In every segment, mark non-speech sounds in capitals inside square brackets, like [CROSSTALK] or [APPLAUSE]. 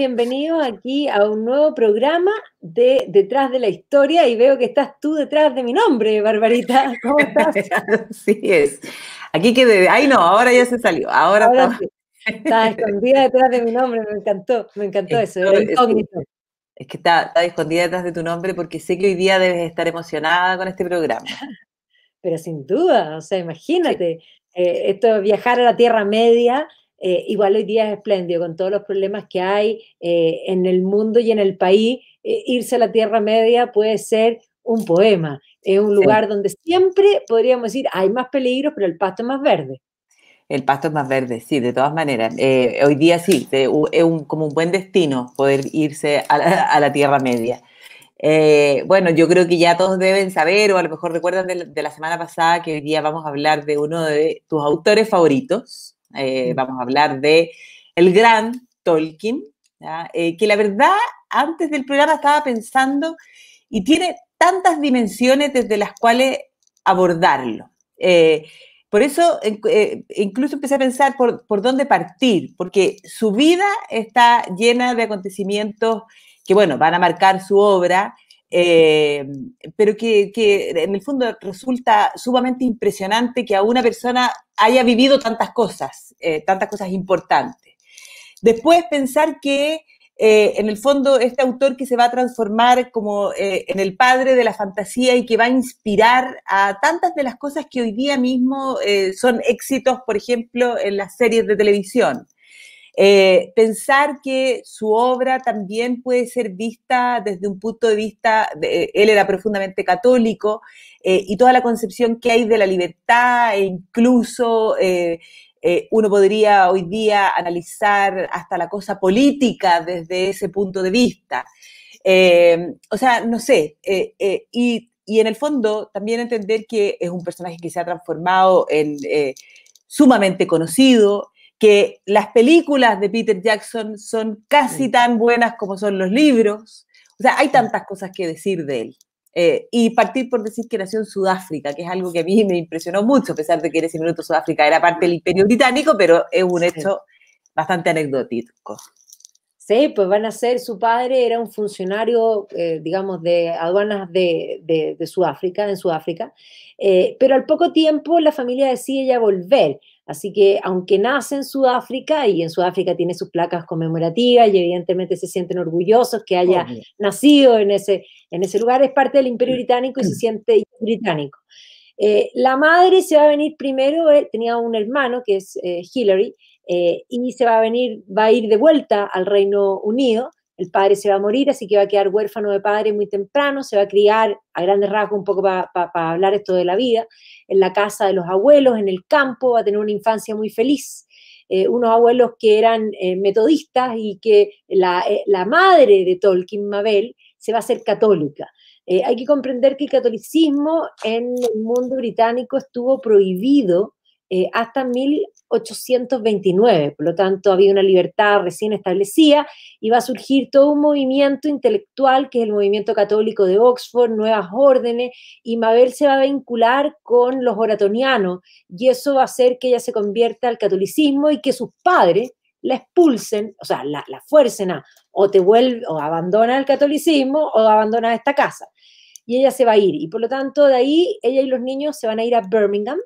bienvenido aquí a un nuevo programa de Detrás de la Historia y veo que estás tú detrás de mi nombre, Barbarita. ¿Cómo estás? [LAUGHS] Así es. Aquí que Ay, no, ahora ya se salió. Ahora, está... Estaba escondida detrás de mi nombre, me encantó, me encantó eso, Es que está, escondida detrás de tu nombre porque sé que hoy día debes estar emocionada con este programa. Pero sin duda, o sea, imagínate, eh, esto de esto viajar a la Tierra Media eh, igual hoy día es espléndido con todos los problemas que hay eh, en el mundo y en el país. Eh, irse a la Tierra Media puede ser un poema, es un lugar donde siempre podríamos decir hay más peligros, pero el pasto es más verde. El pasto es más verde, sí, de todas maneras. hoy día sí, es como un buen destino poder irse a la, Tierra Media. bueno, yo creo que ya todos deben saber, o a lo mejor recuerdan de, la semana pasada que hoy día vamos a hablar de uno de tus autores favoritos, eh, mm. vamos a hablar de el gran Tolkien, eh, que la verdad antes del programa estaba pensando y tiene tantas dimensiones desde las cuales abordarlo. Eh, por eso incluso empecé a pensar por, por dónde partir, porque su vida está llena de acontecimientos que, bueno, van a marcar su obra, eh, pero que, en el fondo resulta sumamente impresionante que a una persona haya vivido tantas cosas, eh, tantas cosas importantes. Después pensar que eh, en el fondo este autor que se va a transformar como en el padre de la fantasía y que va a inspirar a tantas de las cosas que hoy día mismo son éxitos, por ejemplo, en las series de televisión. Eh, pensar que su obra también puede ser vista desde un punto de vista, de, él era profundamente católico, eh, y toda la concepción que hay de la libertad e incluso... Eh, uno podría hoy día analizar hasta la cosa política desde ese punto de vista. o sea, no sé, y, y, en el fondo también entender que es un personaje que se ha transformado en sumamente conocido, que las películas de Peter Jackson son casi tan buenas como son los libros. O sea, hay tantas cosas que decir de él. Eh, y partir por decir que nació en Sudáfrica, que es algo que a mí me impresionó mucho, a pesar de que en ese Sudáfrica era parte del Imperio Británico, pero es un hecho bastante anecdótico. Sí, pues van a ser, su padre era un funcionario, eh, digamos, de aduanas de, Sudáfrica, en Sudáfrica, eh, pero al poco tiempo la familia decide ya volver Así que aunque nace en Sudáfrica y en Sudáfrica tiene sus placas conmemorativas y evidentemente se sienten orgullosos que haya nacido en ese, lugar, es parte del imperio mm. británico y se mm. siente británico. Eh, la madre se va a venir primero, eh, tenía un hermano que es eh, Hillary, y se va a venir, va a ir de vuelta al Reino Unido el padre se va a morir, así que va a quedar huérfano de padre muy temprano, se va a criar a grandes rasgos un poco para hablar esto de la vida, en la casa de los abuelos, en el campo, va a tener una infancia muy feliz. Eh, unos abuelos que eran eh, metodistas y que la, eh, la, madre de Tolkien, Mabel, se va a hacer católica. hay que comprender que el catolicismo en el mundo británico estuvo prohibido hasta mil, 829, Por lo tanto, había una libertad recién establecida y va a surgir todo un movimiento intelectual que es el movimiento católico de Oxford, nuevas órdenes, y Mabel se va a vincular con los oratonianos y eso va a hacer que ella se convierta al catolicismo y que sus padres la expulsen, o sea, la, la fuercen a o te vuelve o abandona el catolicismo o abandona esta casa. Y ella se va a ir. Y por lo tanto, de ahí ella y los niños se van a ir a Birmingham,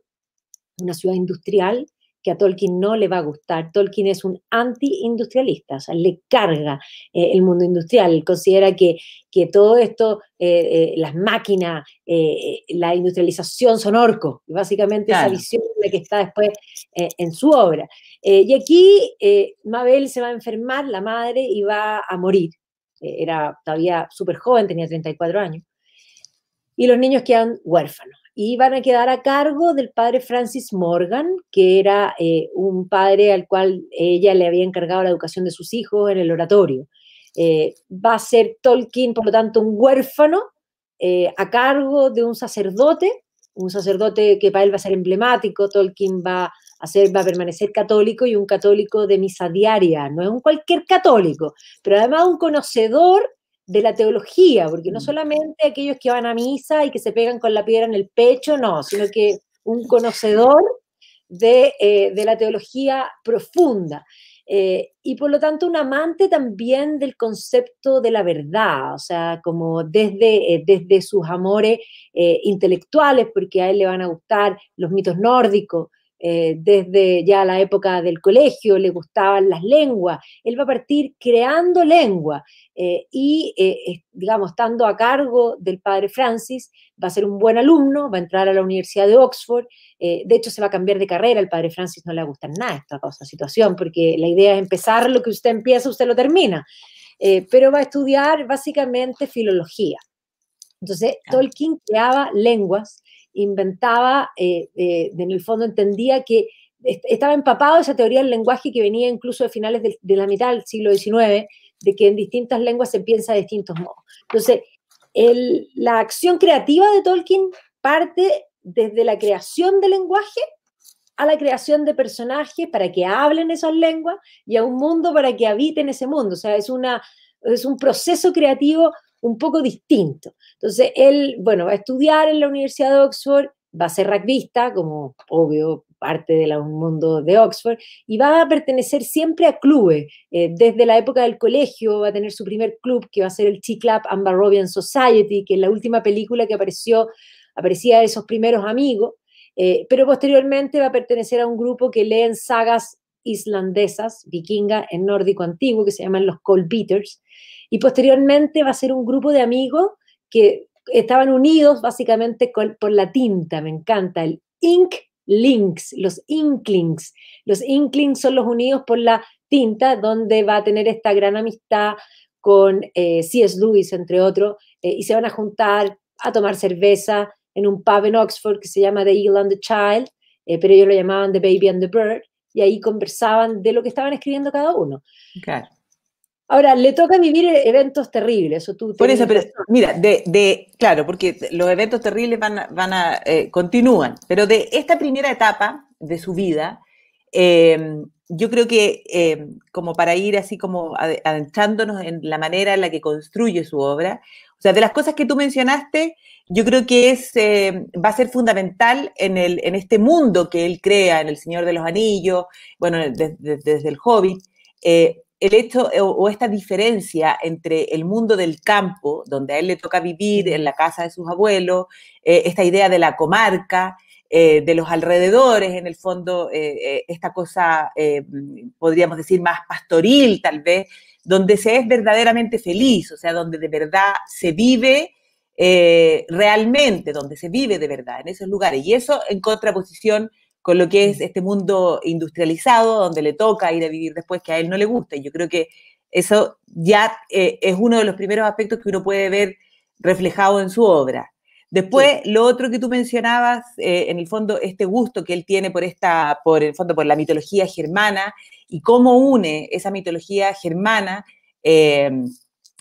una ciudad industrial, que a Tolkien no le va a gustar. Tolkien es un anti-industrialista, o sea, le carga eh, el mundo industrial, considera que, que todo esto, eh, eh, las máquinas, la industrialización son orcos, básicamente esa visión de que está después en su obra. y aquí Mabel se va a enfermar, la madre, y va a morir. era todavía súper joven, tenía 34 años. Y los niños quedan huérfanos y van a quedar a cargo del padre Francis Morgan, que era eh, un padre al cual ella le había encargado la educación de sus hijos en el oratorio. Eh, va a ser Tolkien, por lo tanto, un huérfano eh, a cargo de un sacerdote, un sacerdote que para él va a ser emblemático, Tolkien va a, ser, va a permanecer católico y un católico de misa diaria, no es un cualquier católico, pero además un conocedor de la teología, porque no mm. solamente aquellos que van a misa y que se pegan con la piedra en el pecho, no, sino que un conocedor de, eh, la teología profunda. Eh, y por lo tanto un amante también del concepto de la verdad, o sea, como desde, eh, desde sus amores intelectuales, porque a él le van a gustar los mitos nórdicos, eh, desde ya la época del colegio, le gustaban las lenguas, él va a partir creando lengua eh, y, eh, digamos, estando a cargo del padre Francis, va a ser un buen alumno, va a entrar a la Universidad de Oxford, de hecho se va a cambiar de carrera, al padre Francis no le gusta nada esta, esta situación, porque la idea es empezar lo que usted empieza, usted lo termina, pero va a estudiar básicamente filología. Entonces, Tolkien creaba lenguas inventaba, eh, eh, en el fondo entendía que estaba empapado esa teoría del lenguaje que venía incluso de finales de, la mitad del siglo XIX, de que en distintas lenguas se piensa de distintos modos. Entonces, la acción creativa de Tolkien parte desde la creación del lenguaje a la creación de personajes para que hablen esas lenguas y a un mundo para que habiten ese mundo. O sea, es, es un proceso creativo un poco distinto. Entonces, él, bueno, va a estudiar en la Universidad de Oxford, va a ser rugbyista, como obvio, parte del mundo de Oxford, y va a pertenecer siempre a clubes. Eh, desde la época del colegio va a tener su primer club, que va a ser el T-Club Ambarrobian Society, que es la última película que apareció, aparecía de esos primeros amigos, eh, pero posteriormente va a pertenecer a un grupo que leen sagas islandesas, vikinga en nórdico antiguo, que se llaman los Beaters. Y posteriormente va a ser un grupo de amigos que estaban unidos básicamente por la tinta, me encanta, el Ink Links, los Inklings. Los Inklings son los unidos por la tinta, donde va a tener esta gran amistad con eh, C.S. Lewis, entre otros, eh, y se van a juntar a tomar cerveza en un pub en Oxford que se llama The Eagle and the Child, eh, pero ellos lo llamaban The Baby and the Bird, y ahí conversaban de lo que estaban escribiendo cada uno. Ahora, le toca vivir eh, eventos terribles. O tú Por eso, pero mira, de, claro, porque los eventos terribles van, van a, eh, continúan, pero de esta primera etapa de su vida, em, yo creo que em, como para ir así como adentrándonos en la manera en la que construye su obra, o sea, de las cosas que tú mencionaste, yo creo que es, em, va a ser fundamental en, el, en este mundo que él crea, en El Señor de los Anillos, bueno, desde el Hobbit. Eh, el hecho o, esta diferencia entre el mundo del campo, donde a él le toca vivir en la casa de sus abuelos, eh, esta idea de la comarca, eh, de los alrededores, en el fondo, eh, esta cosa, podríamos decir, más pastoril tal vez, donde se es verdaderamente feliz, o sea, donde de verdad se vive. realmente donde se vive de verdad, en esos lugares. Y eso en contraposición con lo que es mm. este mundo industrializado, donde le toca ir a vivir después que a él no le gusta. y Yo creo que eso ya eh, es uno de los primeros aspectos que uno puede ver reflejado en su obra. Después, lo otro que tú mencionabas, eh, en el fondo, este gusto que él tiene por esta, por el fondo, por la mitología germana y cómo une esa mitología germana eh,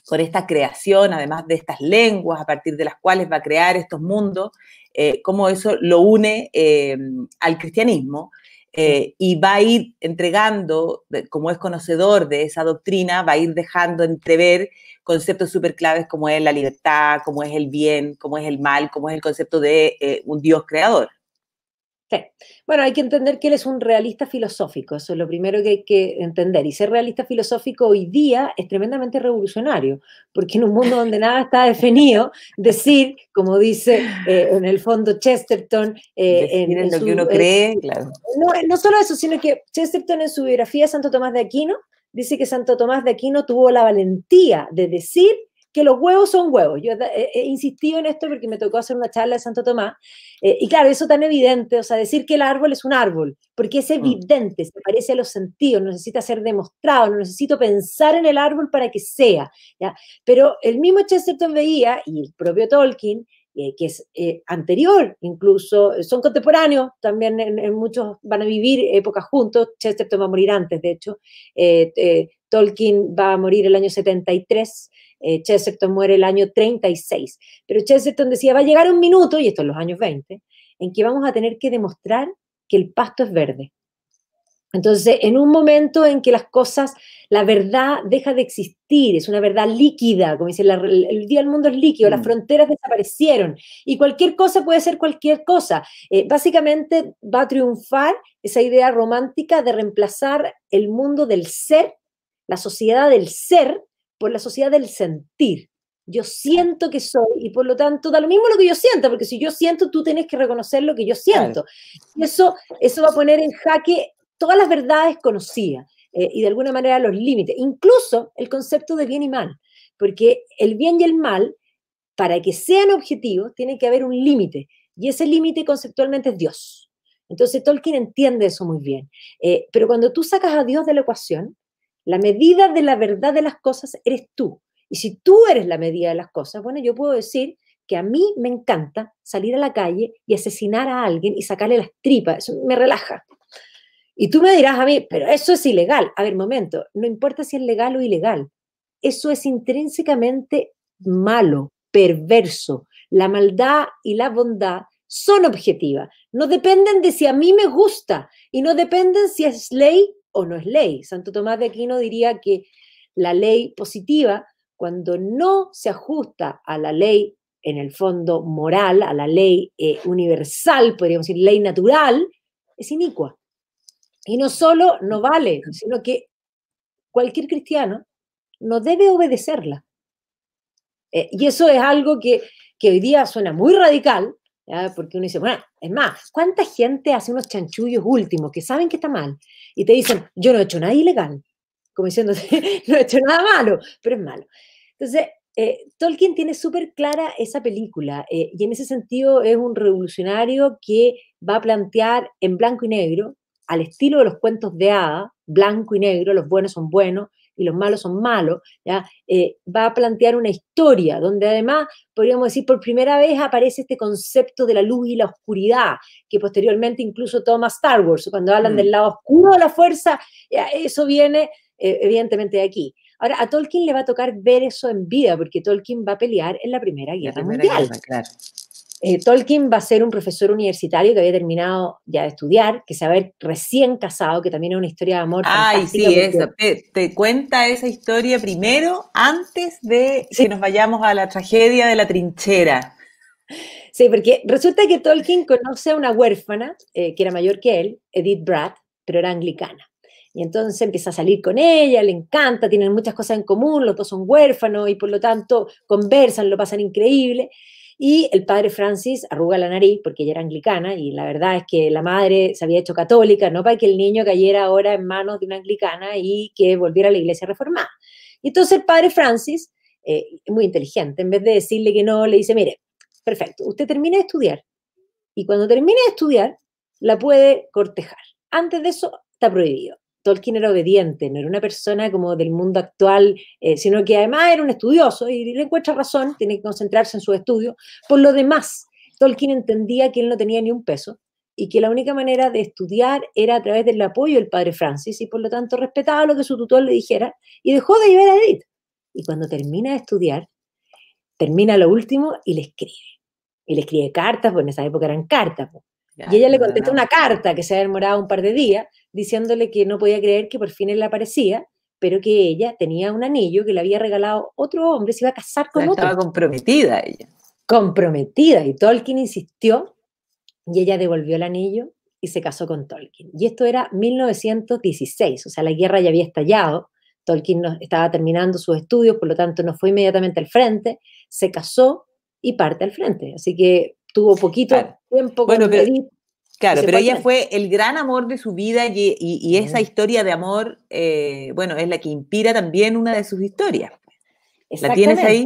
con esta creación, además de estas lenguas a partir de las cuales va a crear estos mundos, eh, cómo eso lo une eh, al cristianismo eh, y va a ir entregando, como es conocedor de esa doctrina, va a ir dejando entrever conceptos súper claves como es la libertad, como es el bien, como es el mal, como es el concepto de un Dios creador. Bueno, hay que entender que él es un realista filosófico, eso es lo primero que hay que entender. Y ser realista filosófico hoy día es tremendamente revolucionario, porque en un mundo donde nada está definido, decir, como dice eh, en el fondo Chesterton, eh, en, lo que uno eh, cree, claro. No, eh, no solo eso, sino que Chesterton en su biografía Santo Tomás de Aquino dice que Santo Tomás de Aquino tuvo la valentía de decir que los huevos son huevos. Yo eh, eh, he, insistido en esto porque me tocó hacer una charla de Santo Tomás. Eh, y claro, eso tan evidente, o sea, decir que el árbol es un árbol, porque es mm. evidente, se parece a los sentidos, no necesita ser demostrado, no necesito pensar en el árbol para que sea. Pero el mismo Chesterton veía, y el propio Tolkien, eh, que es eh, anterior, incluso eh, son contemporáneos, también en, muchos van a vivir épocas juntos, Chesterton va a morir antes, de hecho, Tolkien va a morir el año 73, Chesterton muere el año 36, pero Chesterton decía, va a llegar un minuto, y esto en los años 20, en que vamos a tener que demostrar que el pasto es verde. Entonces, en un momento en que las cosas, la verdad deja de existir, es una verdad líquida, como dice, el día del mundo es líquido, las mm. fronteras desaparecieron y cualquier cosa puede ser cualquier cosa. Eh, básicamente va a triunfar esa idea romántica de reemplazar el mundo del ser, la sociedad del ser, por la sociedad del sentir. Yo siento que soy y por lo tanto da lo mismo lo que yo sienta, porque si yo siento, tú tienes que reconocer lo que yo siento. Y eso, eso va a poner en jaque todas las verdades conocidas eh, y de alguna manera los límites, incluso el concepto de bien y mal, porque el bien y el mal, para que sean objetivos, tiene que haber un límite, y ese límite conceptualmente es Dios. Entonces Tolkien entiende eso muy bien. Eh, pero cuando tú sacas a Dios de la ecuación, la medida de la verdad de las cosas eres tú. Y si tú eres la medida de las cosas, bueno, yo puedo decir que a mí me encanta salir a la calle y asesinar a alguien y sacarle las tripas. Eso me relaja. Y tú me dirás a mí, pero eso es ilegal. A ver, momento, no importa si es legal o ilegal. Eso es intrínsecamente malo, perverso. La maldad y la bondad son objetivas. No dependen de si a mí me gusta y no dependen si es ley o no es ley. Santo Tomás de Aquino diría que la ley positiva, cuando no se ajusta a la ley en el fondo moral, a la ley eh, universal, podríamos decir ley natural, es inicua. Y no solo no vale, sino que cualquier cristiano no debe obedecerla. Eh, y eso es algo que, que, hoy día suena muy radical, porque uno dice, bueno, es más, ¿cuánta gente hace unos chanchullos últimos que saben que está mal y te dicen, yo no he hecho nada ilegal? Como diciendo, [LAUGHS] no he hecho nada malo, pero es malo. Entonces, eh, Tolkien tiene súper clara esa película eh, y en ese sentido es un revolucionario que va a plantear en blanco y negro al estilo de los cuentos de hada, blanco y negro, los buenos son buenos y los malos son malos, ¿ya? Eh, va a plantear una historia donde además, podríamos decir, por primera vez aparece este concepto de la luz y la oscuridad, que posteriormente incluso toma Star Wars, cuando hablan mm. del lado oscuro de la fuerza, eso viene eh, evidentemente de aquí. Ahora, a Tolkien le va a tocar ver eso en vida, porque Tolkien va a pelear en la Primera Guerra Mundial. Eh, Tolkien va a ser un profesor universitario que había terminado ya de estudiar, que se había recién casado, que también es una historia de amor. Ay, sí, eso. Te, cuenta esa historia primero, antes de que nos vayamos a la tragedia de la trinchera. Sí, porque resulta que Tolkien conoce a una huérfana eh, que era mayor que él, Edith Brad, pero era anglicana. Y entonces empieza a salir con ella, le encanta, tienen muchas cosas en común, los dos son huérfanos y por lo tanto conversan, lo pasan increíble. Y el padre Francis arruga la nariz porque ella era anglicana y la verdad es que la madre se había hecho católica, no para que el niño cayera ahora en manos de una anglicana y que volviera a la iglesia reformada. Y entonces el padre Francis, eh, muy inteligente, en vez de decirle que no, le dice, mire, perfecto, usted termina de estudiar y cuando termine de estudiar, la puede cortejar. Antes de eso, está prohibido. Tolkien era obediente, no era una persona como del mundo actual, eh, sino que además era un estudioso y le encuentra razón, tiene que concentrarse en su estudio. Por lo demás, Tolkien entendía que él no tenía ni un peso y que la única manera de estudiar era a través del apoyo del padre Francis y por lo tanto respetaba lo que su tutor le dijera y dejó de ir a Edith. Y cuando termina de estudiar, termina lo último y le escribe. Y le escribe cartas, porque en esa época eran cartas. Y ella le contestó una carta que se había demorado un par de días diciéndole que no podía creer que por fin él aparecía, pero que ella tenía un anillo que le había regalado otro hombre, se iba a casar con otro. Estaba comprometida ella. Comprometida, y Tolkien insistió, y ella devolvió el anillo y se casó con Tolkien. Y esto era 1916, o sea, la guerra ya había estallado, Tolkien estaba terminando sus estudios, por lo tanto no fue inmediatamente al frente, se casó y parte al frente. Así que tuvo poquito tiempo. Bueno, Claro, pero ella fue el gran amor de su vida y, esa historia de amor, eh, bueno, es la que inspira también una de sus historias. ¿La tienes ahí?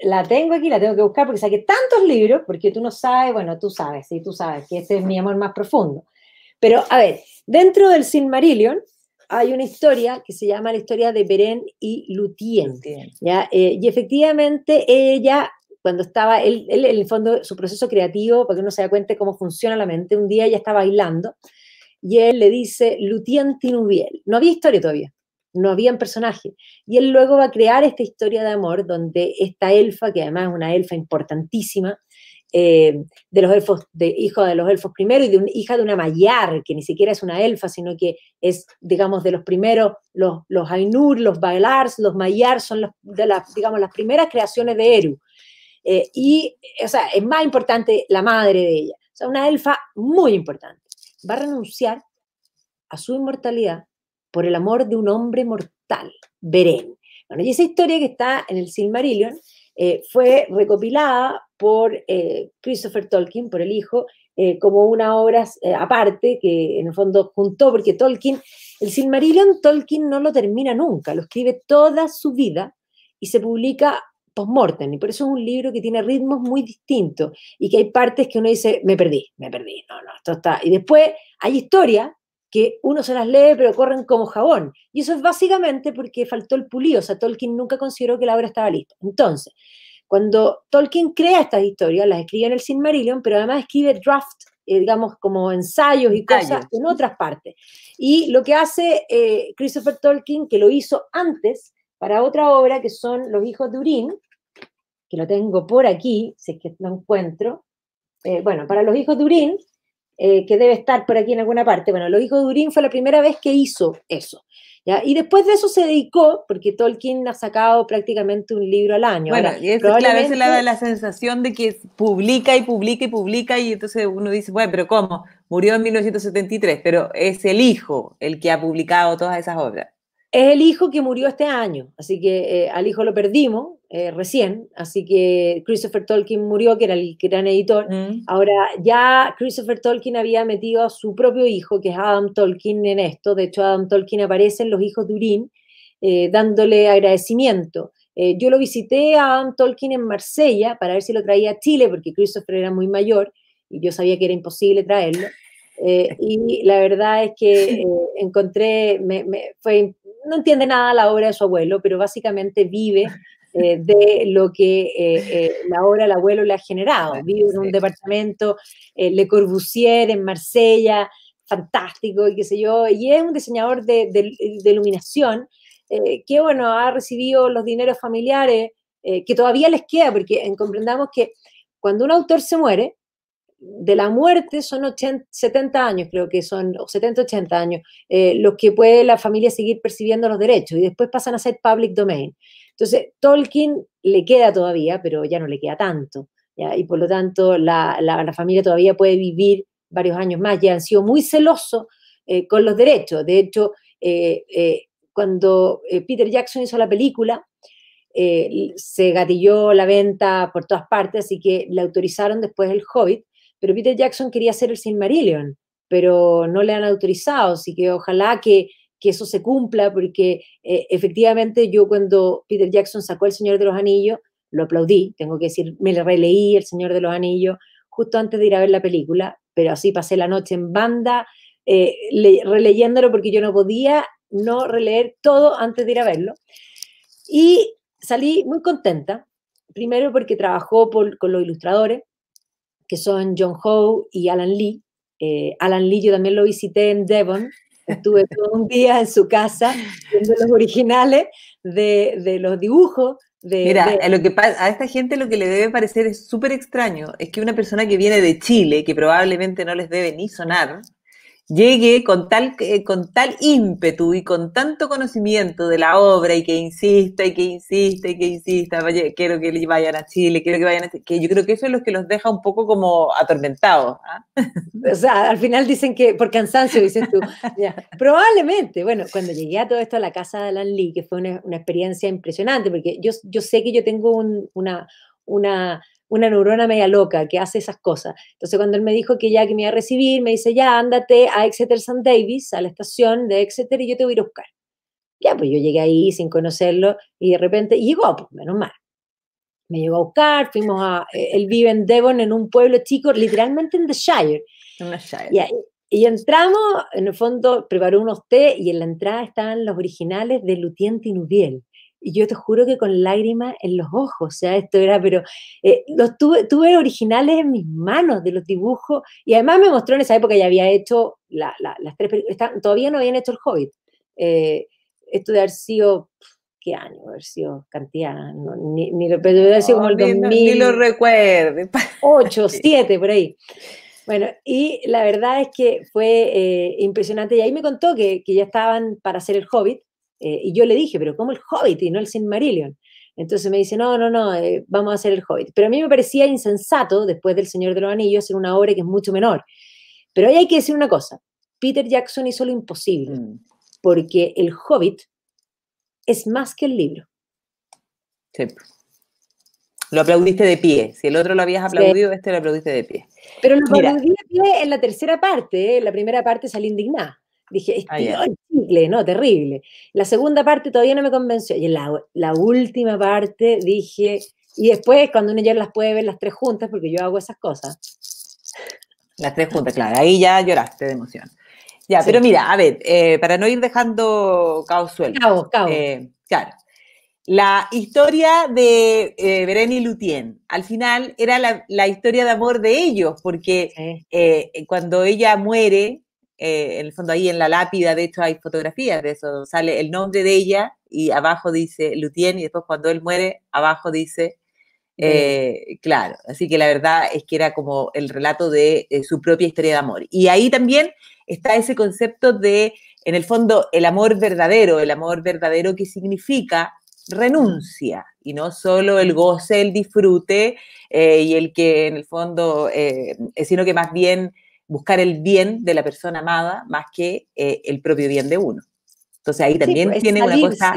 La tengo aquí, la tengo que buscar porque saqué tantos libros, porque tú no sabes, bueno, tú sabes, sí, tú sabes que ese es mi amor más profundo. Pero, a ver, dentro del Silmarillion hay una historia que se llama la historia de Beren y Lutien. ¿ya? Eh, y efectivamente ella cuando estaba, él, en el fondo, su proceso creativo, porque uno se da cuenta cómo funciona la mente, un día ella estaba bailando y él le dice, Lutien Tinubiel. No había historia todavía, no habían personaje. Y él luego va a crear esta historia de amor donde esta elfa, que además es una elfa importantísima, eh, de los elfos, de hijo de los elfos primero y de una hija de una mayar, que ni siquiera es una elfa, sino que es, digamos, de los primeros, los, los Ainur, los Bailars, los Mayar, son digamos, las primeras creaciones de Eru. Eh, y, o sea, es más importante la madre de ella. O sea, una elfa muy importante. Va a renunciar a su inmortalidad por el amor de un hombre mortal, Beren. Bueno, y esa historia que está en el Silmarillion eh, fue recopilada por eh, Christopher Tolkien, por el hijo, como una obra aparte que en el fondo juntó, porque Tolkien, el Silmarillion Tolkien no lo termina nunca, lo escribe toda su vida y se publica postmortem, Y por eso es un libro que tiene ritmos muy distintos y que hay partes que uno dice, me perdí, me perdí, no, no, esto está. Y después hay historias que uno se las lee pero corren como jabón. Y eso es básicamente porque faltó el pulido, o sea, Tolkien nunca consideró que la obra estaba lista. Entonces, cuando Tolkien crea estas historias, las escribe en el Silmarillion, pero además escribe draft, eh, digamos, como ensayos y cosas en otras partes. Y lo que hace eh, Christopher Tolkien, que lo hizo antes para otra obra, que son Los hijos de Urín, lo tengo por aquí, si es que lo encuentro. Eh, bueno, para los hijos de Urín, eh, que debe estar por aquí en alguna parte. Bueno, los hijos de Urín fue la primera vez que hizo eso. ¿ya? Y después de eso se dedicó, porque Tolkien ha sacado prácticamente un libro al año. Bueno, y eso, probablemente... claro, esa le la, la, sensación de que publica y publica y publica, y entonces uno dice, bueno, pero ¿cómo? Murió en 1973, pero es el hijo el que ha publicado todas esas obras. Es el hijo que murió este año, así que eh, al hijo lo perdimos, eh, recién, así que Christopher Tolkien murió, que era el gran editor. Mm. Ahora, ya Christopher Tolkien había metido a su propio hijo, que es Adam Tolkien, en esto. De hecho, Adam Tolkien aparecen Los Hijos de Urín, eh, dándole agradecimiento. Eh, yo lo visité a Adam Tolkien en Marsella para ver si lo traía a Chile, porque Christopher era muy mayor y yo sabía que era imposible traerlo. y la verdad es que encontré, fue, no entiende nada la obra de su abuelo, pero básicamente vive eh, de lo que eh, eh, la obra del abuelo le ha generado. Vive en un departamento, Le Corbusier en Marsella, fantástico y qué sé yo, y es un diseñador de, iluminación que, bueno, ha recibido los dineros familiares que todavía les queda, porque comprendamos que cuando un autor se muere, de la muerte son 70 años, creo que son, 70, 80 años, los que puede la familia seguir percibiendo los derechos y después pasan a ser public domain. Entonces, Tolkien le queda todavía, pero ya no le queda tanto. Y por lo tanto, la, familia todavía puede vivir varios años más. Ya han sido muy celosos eh, con los derechos. De hecho, eh, eh, cuando Peter Jackson hizo la película, se gatilló la venta por todas partes, así que le autorizaron después el Hobbit. Pero Peter Jackson quería hacer el Silmarillion, pero no le han autorizado, así que ojalá que que eso se cumpla, porque eh, efectivamente yo cuando Peter Jackson sacó El Señor de los Anillos, lo aplaudí, tengo que decir, me releí El Señor de los Anillos justo antes de ir a ver la película, pero así pasé la noche en banda, eh, releyéndolo porque yo no podía no releer todo antes de ir a verlo. Y salí muy contenta, primero porque trabajó con los ilustradores, que son John Howe y Alan Lee. Eh, Alan Lee yo también lo visité en Devon, Estuve todo un día en su casa viendo los originales de, los dibujos. De, Mira, eh, Lo que a esta gente lo que le debe parecer es súper extraño es que una persona que viene de Chile, que probablemente no les debe ni sonar, llegue con tal, eh, con tal ímpetu y con tanto conocimiento de la obra y que insista y que insista y que insista, quiero que vayan a Chile, quiero que vayan a Chile, que yo creo que eso es lo que los deja un poco como atormentados. ¿ah? O sea, al final dicen que por cansancio, dices tú. [LAUGHS] Probablemente, bueno, cuando llegué a todo esto a la casa de Alan Lee, que fue una, experiencia impresionante, porque yo, yo sé que yo tengo una, una una neurona media loca que hace esas cosas. Entonces, cuando él me dijo que ya que me iba a recibir, me dice, ya, ándate a Exeter St. Davis, a la estación de Exeter, y yo te voy a ir a buscar. Ya, pues yo llegué ahí sin conocerlo y de repente y llegó, pues menos mal. Me llegó a buscar, fuimos a, eh, él vive en Devon, en un pueblo chico, literalmente en The Shire. Y, entramos, en el fondo preparó unos té y en la entrada estaban los originales de Lutien Tinubiel y yo te juro que con lágrimas en los ojos, o sea, esto era, pero eh, los tuve, tuve originales en mis manos de los dibujos, y además me mostró en esa época, ya había hecho las tres películas, todavía no habían hecho El Hobbit, eh, esto de haber sido, ¿qué año? Haber sido cantidad, ni, ni, lo, pero haber como el 7, [LAUGHS] por ahí. Bueno, y la verdad es que fue eh, impresionante. Y ahí me contó que, ya estaban para hacer el Hobbit. Eh, y yo le dije, pero ¿cómo el Hobbit y no el Sin Marillion? Entonces me dice, no, no, no, eh, vamos a hacer el Hobbit. Pero a mí me parecía insensato, después del Señor de los Anillos, hacer una obra que es mucho menor. Pero ahí hay que decir una cosa, Peter Jackson hizo lo imposible, mm. porque el Hobbit es más que el libro. Sí. Lo aplaudiste de pie. Si el otro lo habías aplaudido, este lo aplaudiste de pie. Pero lo aplaudí de pie en la tercera parte. ¿eh? En la primera parte salí indignada. Dije, ah, no, terrible. La segunda parte todavía no me convenció. Y en la, última parte dije, y después cuando uno ya las puede ver las tres juntas, porque yo hago esas cosas. Las tres juntas, claro, ahí ya lloraste de emoción. Ya, pero mira, a ver, eh, para no ir dejando caos suelto. Eh, claro. La historia de eh, Beren y Lutien, al final era la, historia de amor de ellos, porque eh, cuando ella muere, eh, en el fondo ahí en la lápida, de hecho hay fotografías de eso, sale el nombre de ella y abajo dice Lutien y después cuando él muere, abajo dice, eh, claro, así que la verdad es que era como el relato de eh, su propia historia de amor. Y ahí también está ese concepto de, en el fondo, el amor verdadero, el amor verdadero que significa renuncia y no solo el goce, el disfrute y el que en el fondo, sino que más bien buscar el bien de la persona amada más que eh, el propio bien de uno. Entonces ahí también pues, tiene una cosa,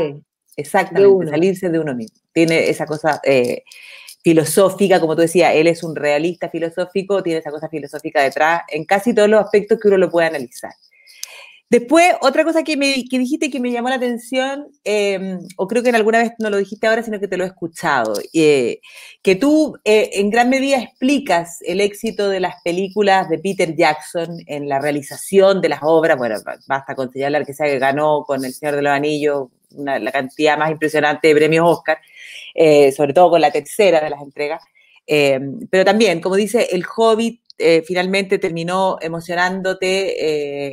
exactamente, de uno. salirse de uno mismo. Tiene esa cosa eh, filosófica, como tú decías, él es un realista filosófico, tiene esa cosa filosófica detrás en casi todos los aspectos que uno lo puede analizar. Después, otra cosa que, me, dijiste que me llamó la atención, em, o creo que en alguna vez no lo dijiste ahora, sino que te lo he escuchado, eh, que tú eh, en gran medida explicas el éxito de las películas de Peter Jackson en la realización de las obras, bueno, basta con señalar que que ganó con El Señor de los Anillos la cantidad más impresionante de premios Oscar, eh, sobre todo con la tercera de las entregas, em, pero también, como dice, El Hobbit, eh, finalmente terminó emocionándote.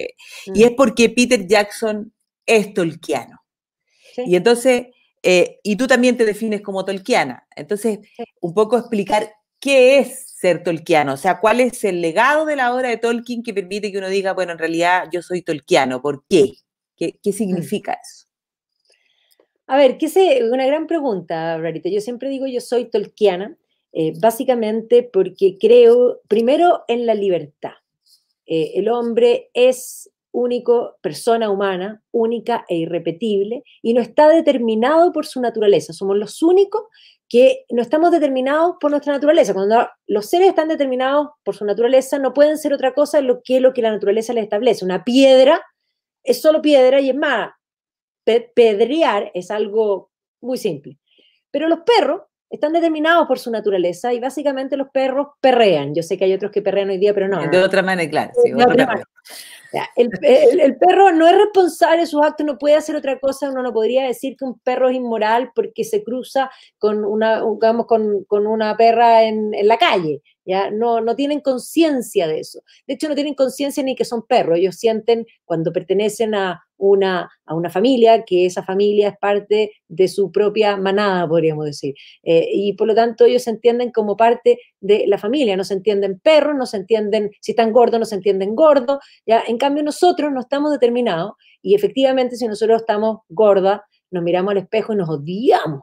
Eh, y mm. es porque Peter Jackson es tolkiano. Y entonces, eh, y tú también te defines como tolkiana. Entonces, un poco explicar qué es ser tolkiano, o sea, cuál es el legado de la obra de Tolkien que permite que uno diga, bueno, en realidad yo soy tolkiano, ¿por qué? ¿Qué, mm. significa eso? A ver, ¿qué sé, una gran pregunta, Rarita. Yo siempre digo yo soy tolkiana, eh, básicamente porque creo, primero, en la libertad. Eh, el hombre es único, persona humana, única e irrepetible, y no está determinado por su naturaleza. Somos los únicos que no estamos determinados por nuestra naturaleza. Cuando los seres están determinados por su naturaleza, no pueden ser otra cosa que lo que la naturaleza les establece. Una piedra es solo piedra y es más, pedrear es algo muy simple. Pero los perros están determinados por su naturaleza y básicamente los perros perrean. Yo sé que hay otros que perrean hoy día, pero no. De otra manera, claro. El, perro no es responsable de sus actos, no puede hacer otra cosa. Uno no podría decir que un perro es inmoral porque se cruza con una, con, una perra en, en la calle. ¿Ya? No, no tienen conciencia de eso. De hecho, no tienen conciencia ni que son perros. Ellos sienten cuando pertenecen a una, a una familia, que esa familia es parte de su propia manada, podríamos decir. Eh, y por lo tanto ellos se entienden como parte de la familia, no se entienden perros, no se entienden, si están gordos, no se entienden gordos. ¿ya? En cambio nosotros no estamos determinados y efectivamente si nosotros estamos gordas, nos miramos al espejo y nos odiamos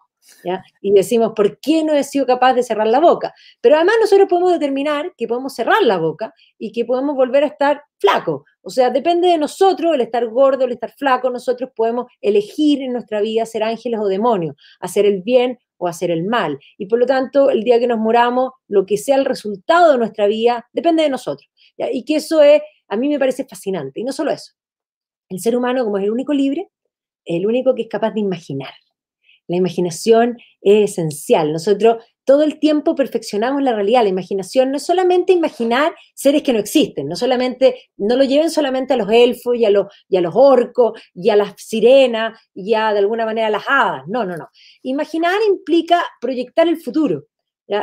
y decimos, ¿por qué no he sido capaz de cerrar la boca? Pero además nosotros podemos determinar que podemos cerrar la boca y que podemos volver a estar flaco. O sea, depende de nosotros el estar gordo, el estar flaco. Nosotros podemos elegir en nuestra vida ser ángeles o demonios, hacer el bien o hacer el mal. Y por lo tanto, el día que nos moramos, lo que sea el resultado de nuestra vida, depende de nosotros. Y que eso es, a mí me parece fascinante. Y no solo eso. El ser humano, como es el único libre, es el único que es capaz de imaginar. La imaginación es esencial. Nosotros todo el tiempo perfeccionamos la realidad. La imaginación no es solamente imaginar seres que no existen, no solamente, no lo lleven solamente a los elfos y a los, y a los orcos y a las sirenas y a de alguna manera a las hadas. No, no, no. Imaginar implica proyectar el futuro.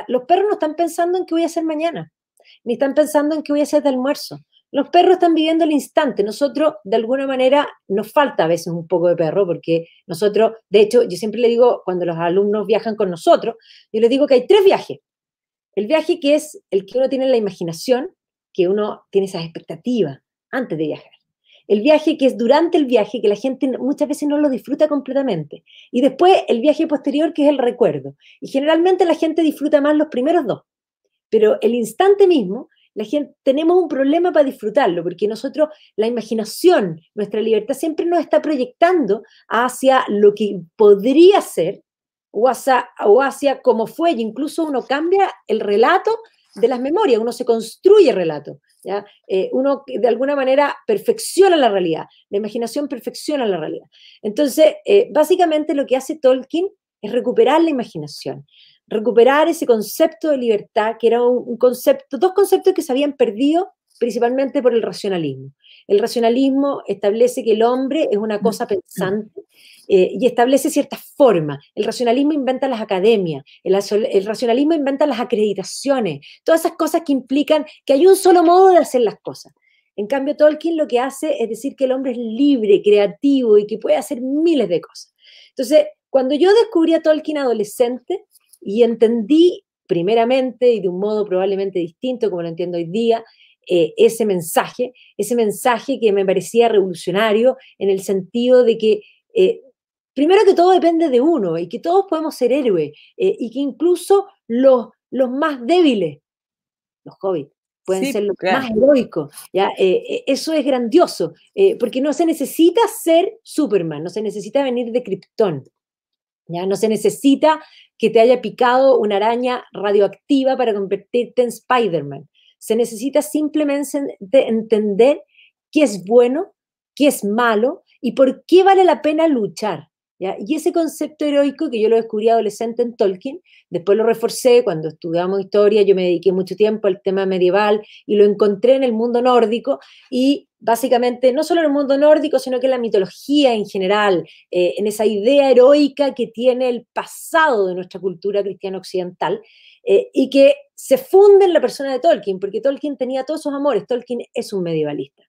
Los perros no están pensando en qué voy a hacer mañana, ni están pensando en qué voy a hacer de almuerzo. Los perros están viviendo el instante. Nosotros, de alguna manera, nos falta a veces un poco de perro, porque nosotros, de hecho, yo siempre le digo, cuando los alumnos viajan con nosotros, yo les digo que hay tres viajes. El viaje que es el que uno tiene la imaginación, que uno tiene esas expectativas antes de viajar. El viaje que es durante el viaje, que la gente muchas veces no lo disfruta completamente. Y después el viaje posterior, que es el recuerdo. Y generalmente la gente disfruta más los primeros dos. Pero el instante mismo gente, tenemos un problema para disfrutarlo, porque nosotros, la imaginación, nuestra libertad siempre nos está proyectando hacia lo que podría ser o hacia, cómo fue, y incluso uno cambia el relato de las memorias, uno se construye el relato, eh, uno de alguna manera perfecciona la realidad, la imaginación perfecciona la realidad. Entonces, eh, básicamente lo que hace Tolkien es recuperar la imaginación, recuperar ese concepto de libertad, que era un, concepto, dos conceptos que se habían perdido principalmente por el racionalismo. El racionalismo establece que el hombre es una cosa pensante eh, y establece ciertas formas. El racionalismo inventa las academias, el, el racionalismo inventa las acreditaciones, todas esas cosas que implican que hay un solo modo de hacer las cosas. En cambio, Tolkien lo que hace es decir que el hombre es libre, creativo y que puede hacer miles de cosas. Entonces, cuando yo descubrí a Tolkien adolescente, y entendí primeramente y de un modo probablemente distinto, como lo entiendo hoy día, eh, ese mensaje, ese mensaje que me parecía revolucionario en el sentido de que eh, primero que todo depende de uno y que todos podemos ser héroes eh, y que incluso los, los más débiles, los COVID, pueden ser los más heroicos. ¿ya? E, eso es grandioso, porque no se necesita ser Superman, no se necesita venir de Krypton. No se necesita que te haya picado una araña radioactiva para convertirte en Spider-Man. Se necesita simplemente entender qué es bueno, qué es malo y por qué vale la pena luchar. Y ese concepto heroico que yo lo descubrí adolescente en Tolkien, después lo reforcé cuando estudiamos historia, yo me dediqué mucho tiempo al tema medieval y lo encontré en el mundo nórdico y básicamente no solo en el mundo nórdico, sino que en la mitología en general, eh, en esa idea heroica que tiene el pasado de nuestra cultura cristiana occidental eh, y que se funde en la persona de Tolkien, porque Tolkien tenía todos sus amores, Tolkien es un medievalista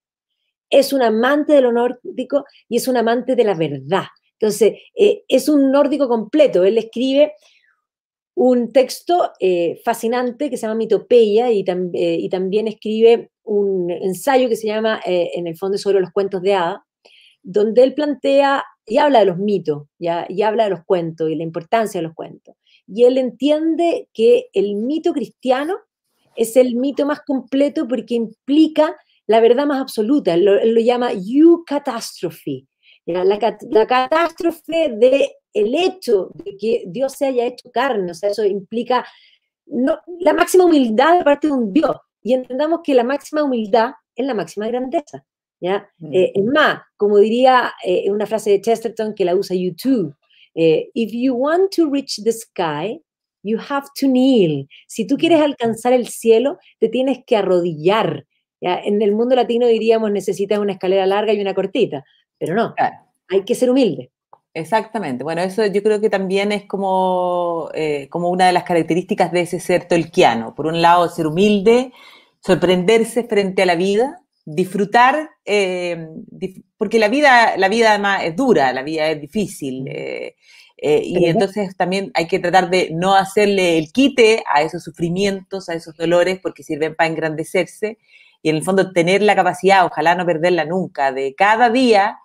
es un amante de lo nórdico y es un amante de la verdad. Entonces, eh, es un nórdico completo. Él escribe un texto eh, fascinante que se llama Mitopeia, eh, y, también escribe un ensayo que se llama En el fondo sobre los cuentos de hada, donde él plantea y habla de los mitos, y habla de los cuentos y la importancia de los cuentos. Y él entiende que el mito cristiano es el mito más completo porque implica la verdad más absoluta. lo, lo llama you catastrophe, la, catástrofe del el hecho de que Dios se haya hecho carne, o sea, eso implica la máxima humildad de parte de un Dios. Y entendamos que la máxima humildad es la máxima grandeza. ¿ya? Mm. Eh, es más, como diría eh, una frase de Chesterton que la usa YouTube, eh, if you want to reach the sky, you have to kneel. Si tú quieres mm. alcanzar el cielo, te tienes que arrodillar. ¿ya? En el mundo latino diríamos necesitas una escalera larga y una cortita. Pero no, hay que ser humilde. Exactamente. Bueno, eso yo creo que también es como, eh, como una de las características de ese ser tolkiano. Por un lado, ser humilde, sorprenderse frente a la vida, disfrutar, eh, porque la vida, la vida además es dura, la vida es difícil. Mm. Eh, y entonces también hay que tratar de no hacerle el quite a esos sufrimientos, a esos dolores, porque sirven para engrandecerse. Y en el fondo tener la capacidad, ojalá no perderla nunca, de cada día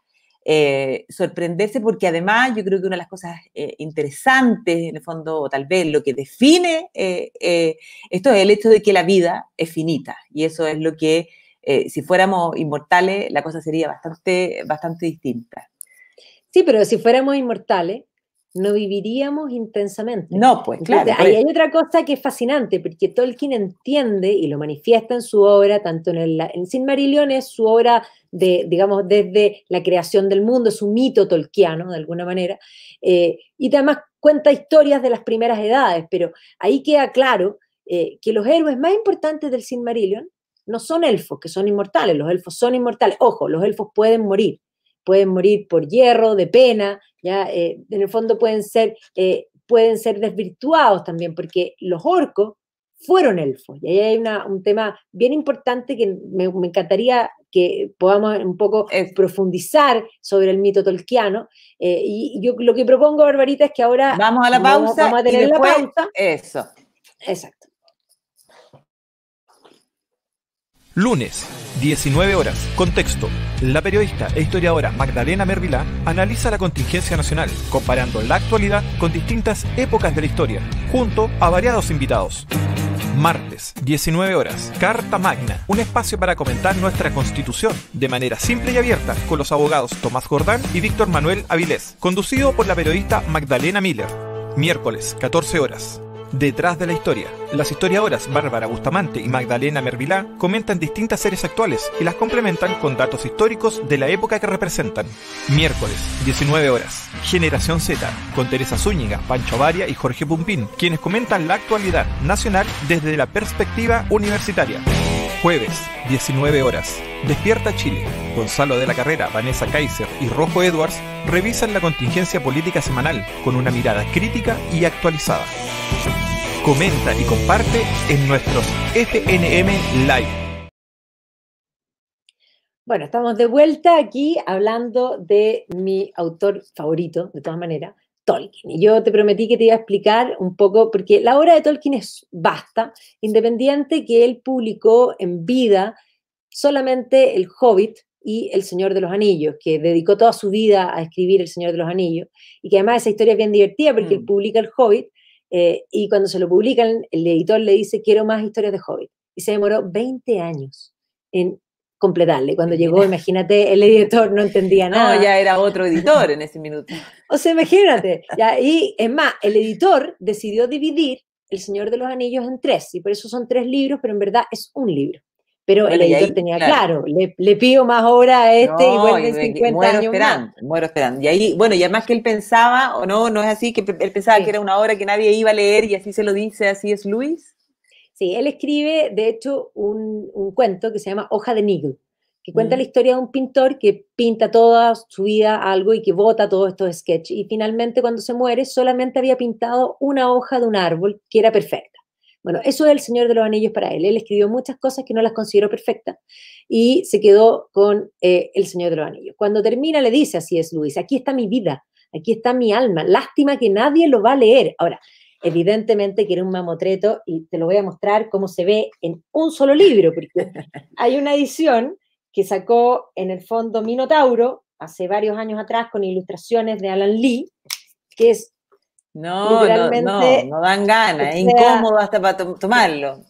eh, sorprenderse porque además yo creo que una de las cosas eh, interesantes, en el fondo, o tal vez lo que define eh, esto es el hecho de que la vida es finita y eso es lo que, si fuéramos inmortales, la cosa sería bastante, bastante distinta. Sí, pero si fuéramos inmortales, no viviríamos intensamente. No, pues claro. Pues. hay otra cosa que es fascinante, porque Tolkien entiende y lo manifiesta en su obra, tanto en, el, en Sin Marilion es su obra de, digamos, desde la creación del mundo, es un mito tolkiano de alguna manera, eh, y además cuenta historias de las primeras edades, pero ahí queda claro eh, que los héroes más importantes del Sin Marilion no son elfos, que son inmortales, los elfos son inmortales, ojo, los elfos pueden morir, pueden morir por hierro, de pena, ¿ya? Eh, en el fondo pueden ser, eh, pueden ser desvirtuados también, porque los orcos fueron elfos. Y ahí hay un tema bien importante que me, encantaría que podamos un poco profundizar sobre el mito tolkiano. Eh, y yo lo que propongo, Barbarita, es que ahora... Vamos a la pausa. a tener la pausa. Eso. Exacto. Lunes, 19 horas. Contexto. La periodista e historiadora Magdalena Mervilá analiza la contingencia nacional, comparando la actualidad con distintas épocas de la historia, junto a variados invitados. Martes, 19 horas. Carta Magna, un espacio para comentar nuestra constitución de manera simple y abierta con los abogados Tomás Jordán y Víctor Manuel Avilés, conducido por la periodista Magdalena Miller. Miércoles, 14 horas. Detrás de la historia. Las historiadoras Bárbara Bustamante y Magdalena Mervilá comentan distintas series actuales y las complementan con datos históricos de la época que representan. Miércoles, 19 horas. Generación Z, con Teresa Zúñiga, Pancho Varia y Jorge Pumpín, quienes comentan la actualidad nacional desde la perspectiva universitaria. Jueves, 19 horas. Despierta Chile. Gonzalo de la Carrera, Vanessa Kaiser y Rojo Edwards revisan la contingencia política semanal con una mirada crítica y actualizada. Comenta y comparte en nuestros FNM Live. Bueno, estamos de vuelta aquí hablando de mi autor favorito, de todas maneras, Tolkien. Y yo te prometí que te iba a explicar un poco, porque la obra de Tolkien es vasta, independiente que él publicó en vida solamente El Hobbit y El Señor de los Anillos, que dedicó toda su vida a escribir El Señor de los Anillos, y que además esa historia es bien divertida porque él mm. publica El Hobbit, eh, y cuando se lo publican, el editor le dice, quiero más historias de Hobbit. Y se demoró 20 años en completarle. Cuando llegó, imagínate, el editor no entendía nada. No, ya era otro editor en ese minuto. [LAUGHS] o sea, imagínate. y es más, el editor decidió dividir El Señor de los Anillos en tres, y por eso son tres libros, pero en verdad es un libro. Pero el editor tenía claro, le, pido más obra a este y vuelve 50 muero años Esperando, Muero esperando. Y ahí, bueno, y además que él pensaba, o no, no es así, que él pensaba que era una obra que nadie iba a leer y así se lo dice, así es Luis. Sí, él escribe, de hecho, un, cuento que se llama Hoja de Nigel, que cuenta mm. la historia de un pintor que pinta toda su vida algo y que bota todos estos sketches. Y finalmente, cuando se muere, solamente había pintado una hoja de un árbol que era perfecta. Bueno, eso es El Señor de los Anillos para él. Él escribió muchas cosas que no las consideró perfectas y se quedó con eh, El Señor de los Anillos. Cuando termina, le dice así es Luis, aquí está mi vida, aquí está mi alma. Lástima que nadie lo va a leer. Ahora, evidentemente que era un mamotreto y te lo voy a mostrar cómo se ve en un solo libro, porque [LAUGHS] hay una edición que sacó en el fondo Minotauro hace varios años atrás con ilustraciones de Alan Lee, que es no, no, no, no dan ganas, es incómodo hasta para tomarlo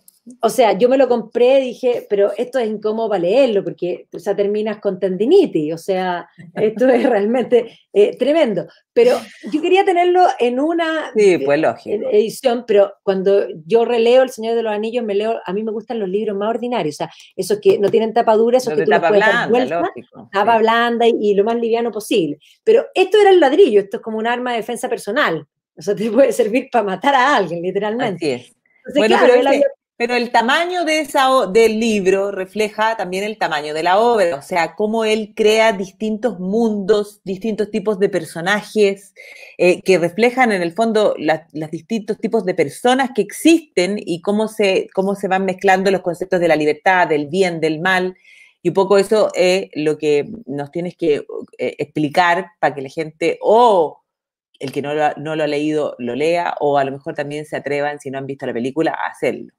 o sea, yo me lo compré, dije, pero esto es incómodo para leerlo, porque o sea, terminas con tendinitis, o sea, esto es [LAUGHS] realmente eh, tremendo. Pero yo quería tenerlo en una sí, pues, edición, pero cuando yo releo El Señor de los Anillos, me leo, a mí me gustan los libros más ordinarios, o sea, esos que no tienen dura, esos que tú los puedes blanda, vuelta, tapa blanda y, lo más liviano posible. Pero esto era el ladrillo, esto es como un arma de defensa personal, o sea, te puede servir para matar a alguien, literalmente. Así es. Entonces, claro, pero el tamaño de esa, del libro refleja también el tamaño de la obra, o sea, cómo él crea distintos mundos, distintos tipos de personajes, eh, que reflejan en el fondo los distintos tipos de personas que existen y cómo se, cómo se van mezclando los conceptos de la libertad, del bien, del mal. Y un poco eso es lo que nos tienes que eh, explicar para que la gente o el que no no lo ha leído lo lea o a lo mejor también se atrevan, si no han visto la película, a hacerlo.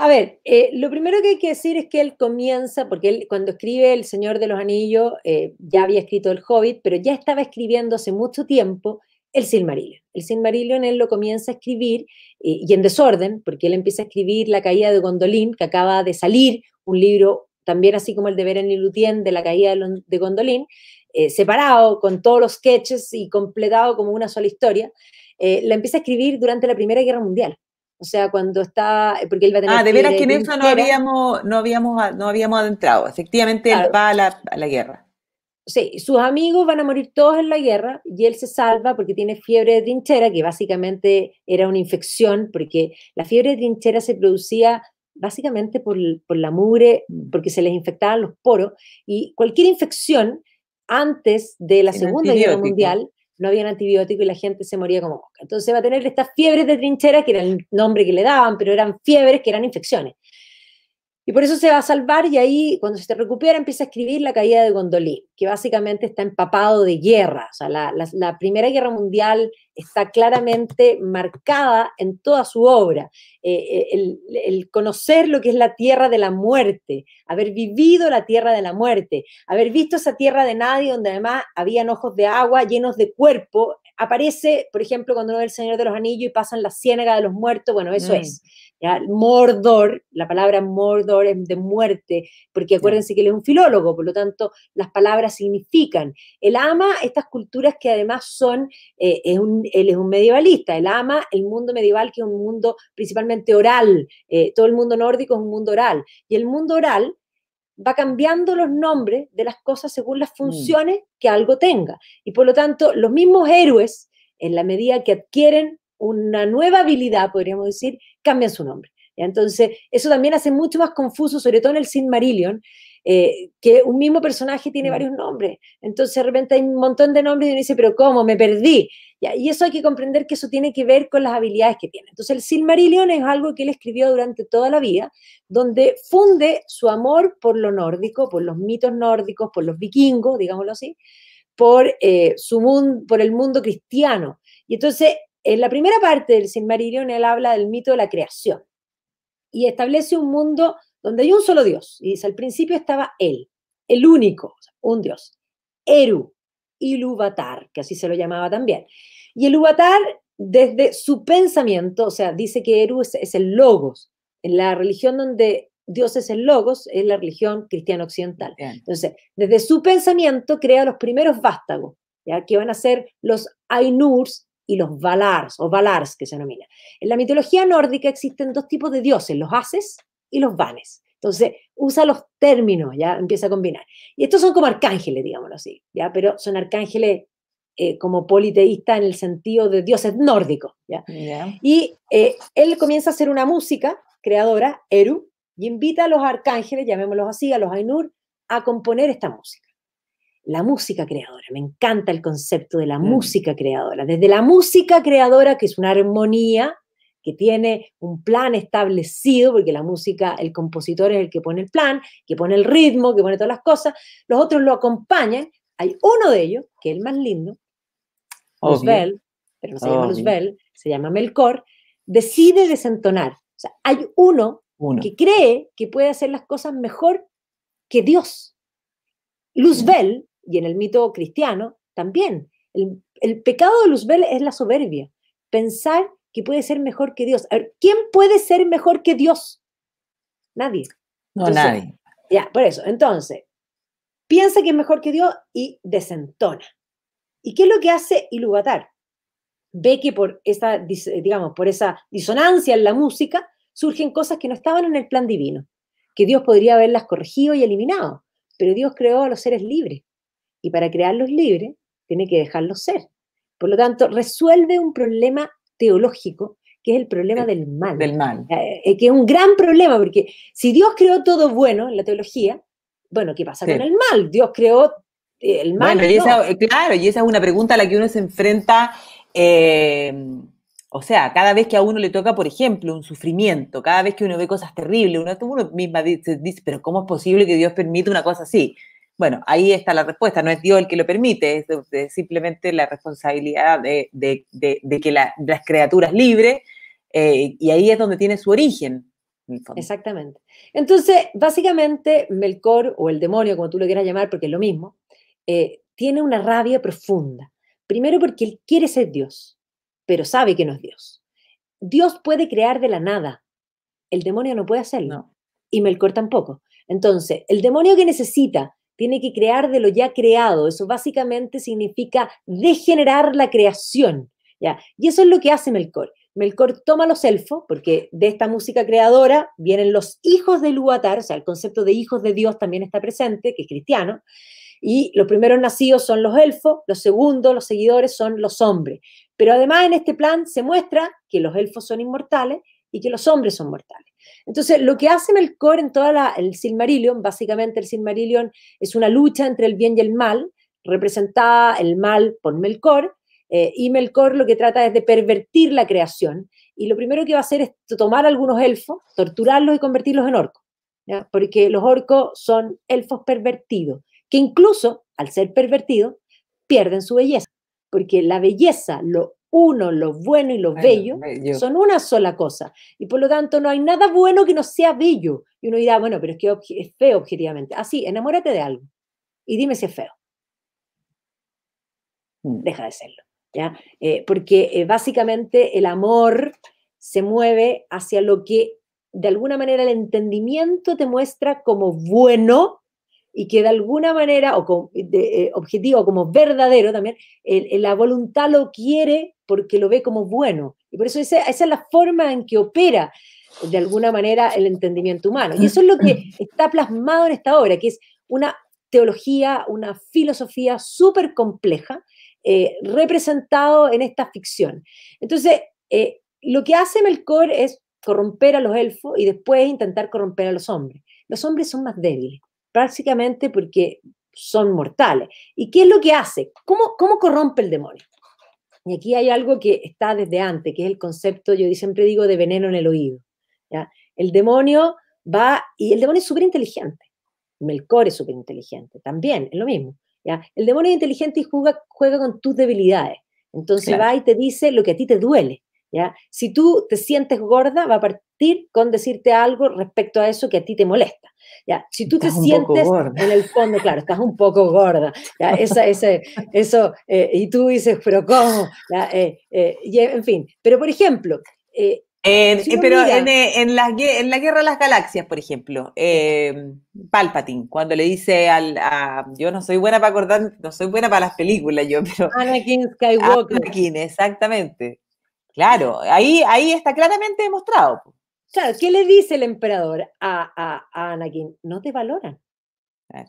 A ver, eh, lo primero que hay que decir es que él comienza, porque él cuando escribe El Señor de los Anillos eh, ya había escrito El Hobbit, pero ya estaba escribiendo hace mucho tiempo el Silmarillion. El Silmarillion él lo comienza a escribir eh, y en desorden, porque él empieza a escribir La caída de Gondolin, que acaba de salir, un libro también así como el de Beren y Lutien de La caída de Gondolin, separado, con todos los sketches y completado como una sola historia. la empieza a escribir durante la Primera Guerra Mundial o sea, cuando está, porque él va a tener... Ah, de veras que en eso no habíamos, no, habíamos, no habíamos adentrado. Efectivamente, él va a la, a la guerra sí, sus amigos van a morir todos en la guerra y él se salva porque tiene fiebre de trinchera, que básicamente era una infección, porque la fiebre de trinchera se producía básicamente por, por la mugre, mm. porque se les infectaban los poros, y cualquier infección antes de la Segunda Guerra Mundial no había antibiótico y la gente se moría como mosca. Entonces va a tener estas fiebres de trinchera, que era el nombre que le daban, pero eran fiebres que eran infecciones. Y por eso se va a salvar y ahí cuando se recupera empieza a escribir la caída de Gondolí, que básicamente está empapado de guerra. O sea, la, Primera Guerra Mundial está claramente marcada en toda su obra. Eh, eh, el, el, conocer lo que es la tierra de la muerte, haber vivido la tierra de la muerte, haber visto esa tierra de nadie donde además habían ojos de agua llenos de cuerpo aparece, por ejemplo, cuando uno ve El Señor de los Anillos y pasan la ciénaga de los muertos, bueno, eso mm. es. Mordor, la palabra Mordor es de muerte, porque acuérdense que él es un filólogo, por lo tanto, las palabras significan. El ama, estas culturas que además son, eh, es un, él es un medievalista, el ama, el mundo medieval que es un mundo principalmente oral, eh, todo el mundo nórdico es un mundo oral, y el mundo oral va cambiando los nombres de las cosas según las mm. funciones que algo tenga. Y por lo tanto, los mismos héroes, en la medida que adquieren una nueva habilidad, podríamos decir, cambian su nombre. Entonces, eso también hace mucho más confuso, sobre todo en el Sin Marillion, eh, que un mismo personaje tiene mm. varios nombres. Entonces, de repente hay un montón de nombres y uno dice, pero ¿cómo? Me perdí. Y eso hay que comprender que eso tiene que ver con las habilidades que tiene. Entonces el Silmarillion es algo que él escribió durante toda la vida, donde funde su amor por lo nórdico, por los mitos nórdicos, por los vikingos, digámoslo así, por, eh, su mundo, por el mundo cristiano. Y entonces, en la primera parte del Silmarillion, él habla del mito de la creación y establece un mundo donde hay un solo Dios. Y dice, al principio estaba Él, el único, un Dios. Eru, y luvatar que así se lo llamaba también. Y el luvatar desde su pensamiento, o sea, dice que Eru es, el logos, en la religión donde Dios es el logos, es la religión cristiana occidental. Entonces, desde su pensamiento crea los primeros vástagos, ¿ya? que van a ser los Ainurs y los Valars, o Valars que se denomina. En la mitología nórdica existen dos tipos de dioses, los Ases y los Vanes. Entonces, usa los términos, ya empieza a combinar. Y estos son como arcángeles, digámoslo así, ya, pero son arcángeles eh, como politeístas en el sentido de dioses nórdicos. ¿ya? Y eh, él comienza a hacer una música creadora, Eru, y invita a los arcángeles, llamémoslos así, a los Ainur, a componer esta música. La música creadora, me encanta el concepto de la mm. música creadora. Desde la música creadora, que es una armonía, que tiene un plan establecido, porque la música, el compositor es el que pone el plan, que pone el ritmo, que pone todas las cosas, los otros lo acompañan, hay uno de ellos, que es el más lindo, Luzbel, pero no se llama Luzbel, se llama Melkor, decide desentonar. O sea, hay uno, que cree que puede hacer las cosas mejor que Dios. Luzbel, y en el mito cristiano también, el, el pecado de Luzbel es la soberbia, pensar puede ser mejor que Dios. A ver, ¿quién puede ser mejor que Dios? Nadie. No, nadie. Ya, por eso. Entonces, piensa que es mejor que Dios y desentona. ¿Y qué es lo que hace Iluvatar? Ve que por esa, eh, digamos, por esa disonancia en la música surgen cosas que no estaban en el plan divino, que Dios podría haberlas corregido y eliminado, pero Dios creó a los seres libres y para crearlos libres tiene que dejarlos ser. Por lo tanto, resuelve un problema teológico, que es el problema del mal. Del mal. Eh, eh, que es un gran problema, porque si Dios creó todo bueno en la teología, bueno, ¿qué pasa con el mal? Dios creó eh, el mal. Bueno, y esa, claro, y esa es una pregunta a la que uno se enfrenta. o sea, cada vez que a uno le toca, por ejemplo, un sufrimiento, cada vez que uno ve cosas terribles, uno, mismo dice, dice, pero ¿cómo es posible que Dios permita una cosa así? Bueno, ahí está la respuesta, no es Dios el que lo permite, es, simplemente la responsabilidad de, que las criaturas libres, eh, y ahí es donde tiene su origen. Exactamente. Entonces, básicamente, Melkor o el demonio, como tú lo quieras llamar, porque es lo mismo, eh, tiene una rabia profunda. Primero porque él quiere ser Dios, pero sabe que no es Dios. Dios puede crear de la nada, el demonio no puede hacerlo, y Melkor tampoco. Entonces, el demonio que necesita tiene que crear de lo ya creado. Eso básicamente significa degenerar la creación. ¿ya? Y eso es lo que hace Melkor. Melkor toma los elfos, porque de esta música creadora vienen los hijos de Uvatar, o sea, el concepto de hijos de Dios también está presente, que es cristiano. Y los primeros nacidos son los elfos, los segundos, los seguidores, son los hombres. Pero además en este plan se muestra que los elfos son inmortales y que los hombres son mortales. Entonces, lo que hace Melkor en toda el Silmarillion, básicamente el Silmarillion es una lucha entre el bien y el mal, representada el mal por Melkor, eh, y Melkor lo que trata es de pervertir la creación, y lo primero que va a hacer es tomar algunos elfos, torturarlos y convertirlos en orcos, porque los orcos son elfos pervertidos, que incluso al ser pervertidos, pierden su belleza, porque la belleza, lo uno, lo bueno y lo bello, son una sola cosa. Y por lo tanto, no hay nada bueno que no sea bello. Y uno dirá, bueno, pero es que es feo objetivamente. Así, ah, enamórate de algo y dime si es feo. Mm. Deja de serlo. ¿ya? Eh, porque eh, básicamente el amor se mueve hacia lo que de alguna manera el entendimiento te muestra como bueno y que de alguna manera, o como, eh, objetivo, como verdadero también, la voluntad lo quiere porque lo ve como bueno. Y por eso esa, esa es la forma en que opera de alguna manera el entendimiento humano. Y eso es lo que [CLEARS THROAT] está plasmado en esta obra, que es una teología, una filosofía súper compleja, eh, representado en esta ficción. Entonces, eh, lo que hace Melkor es corromper a los elfos y después intentar corromper a los hombres. Los hombres son más débiles, prácticamente porque son mortales. ¿Y qué es lo que hace? ¿Cómo, cómo corrompe el demonio? Y aquí hay algo que está desde antes, que es el concepto, yo siempre digo, de veneno en el oído. ¿ya? El demonio va, y el demonio es súper inteligente. Melkor es súper inteligente, también, es lo mismo. ¿ya? El demonio es inteligente y juega, juega con tus debilidades. Entonces va y te dice lo que a ti te duele. Si tú te sientes gorda, va a partir con decirte algo respecto a eso que a ti te molesta. ¿ya? Si tú te sientes en el fondo, claro, estás un poco gorda, ¿ya? Esa, eso, eh, y tú dices, pero ¿cómo? Eh, eh, en fin, pero por ejemplo... pero en, la, en, la, Guerra de las Galaxias, por ejemplo, em, Palpatine, cuando le dice A, yo no soy buena para acordar, no soy buena para las películas, yo, pero... Anakin Skywalker. Anakin, exactamente. Claro, ahí, ahí está claramente demostrado. Claro, ¿qué le dice el emperador a, a, Anakin? No te valoran.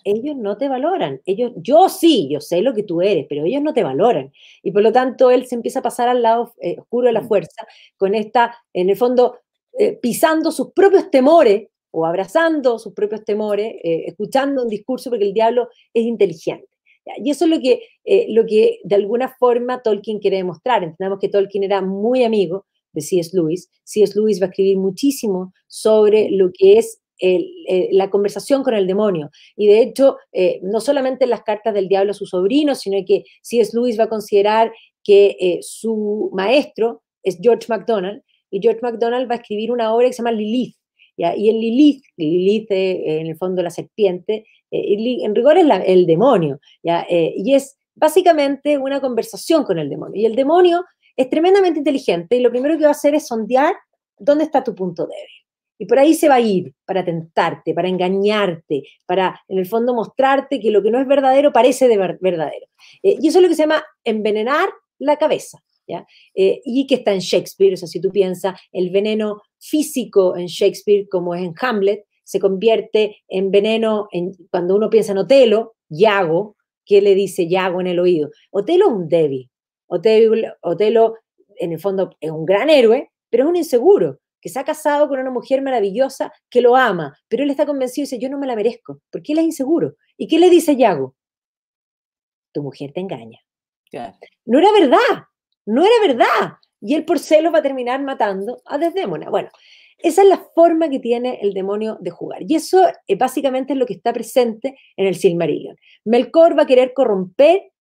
Ellos no te valoran. Ellos, yo sí, yo sé lo que tú eres, pero ellos no te valoran. Y por lo tanto, él se empieza a pasar al lado eh, oscuro de la mm. fuerza, con esta, en el fondo, eh, pisando sus propios temores o abrazando sus propios temores, eh, escuchando un discurso porque el diablo es inteligente. Y eso es lo que, eh, lo que de alguna forma Tolkien quiere demostrar. entendemos que Tolkien era muy amigo de C.S. Lewis. C.S. Lewis va a escribir muchísimo sobre lo que es eh, la conversación con el demonio. Y de hecho, eh, no solamente las cartas del diablo a su sobrino, sino que C.S. Lewis va a considerar que su maestro es George MacDonald, y George MacDonald va a escribir una obra que se llama Lilith. Y en Lilith, Lilith en el fondo la serpiente, eh, en rigor es el demonio, ¿ya? Eh, y es básicamente una conversación con el demonio. Y el demonio es tremendamente inteligente y lo primero que va a hacer es sondear dónde está tu punto débil. Y por ahí se va a ir para tentarte, para engañarte, para en el fondo mostrarte que lo que no es verdadero parece verdadero. Eh, y eso es lo que se llama envenenar la cabeza. ¿ya? y que está en Shakespeare, o sea, si tú piensas el veneno físico en Shakespeare como es en Hamlet, se convierte en veneno en, cuando uno piensa en Otelo, Yago, ¿qué le dice Yago en el oído. Otelo es un débil. Otelo, Otelo, en el fondo, es un gran héroe, pero es un inseguro, que se ha casado con una mujer maravillosa que lo ama, pero él está convencido y dice, yo no me la merezco, porque él es inseguro. ¿Y qué le dice Yago? Tu mujer te engaña. No era verdad, no era verdad. Y él por celos va a terminar matando a Desdémona. Bueno, esa es la forma que tiene el demonio de jugar. Y eso eh, básicamente es lo que está presente en el Silmarillion. Melkor va a querer corromper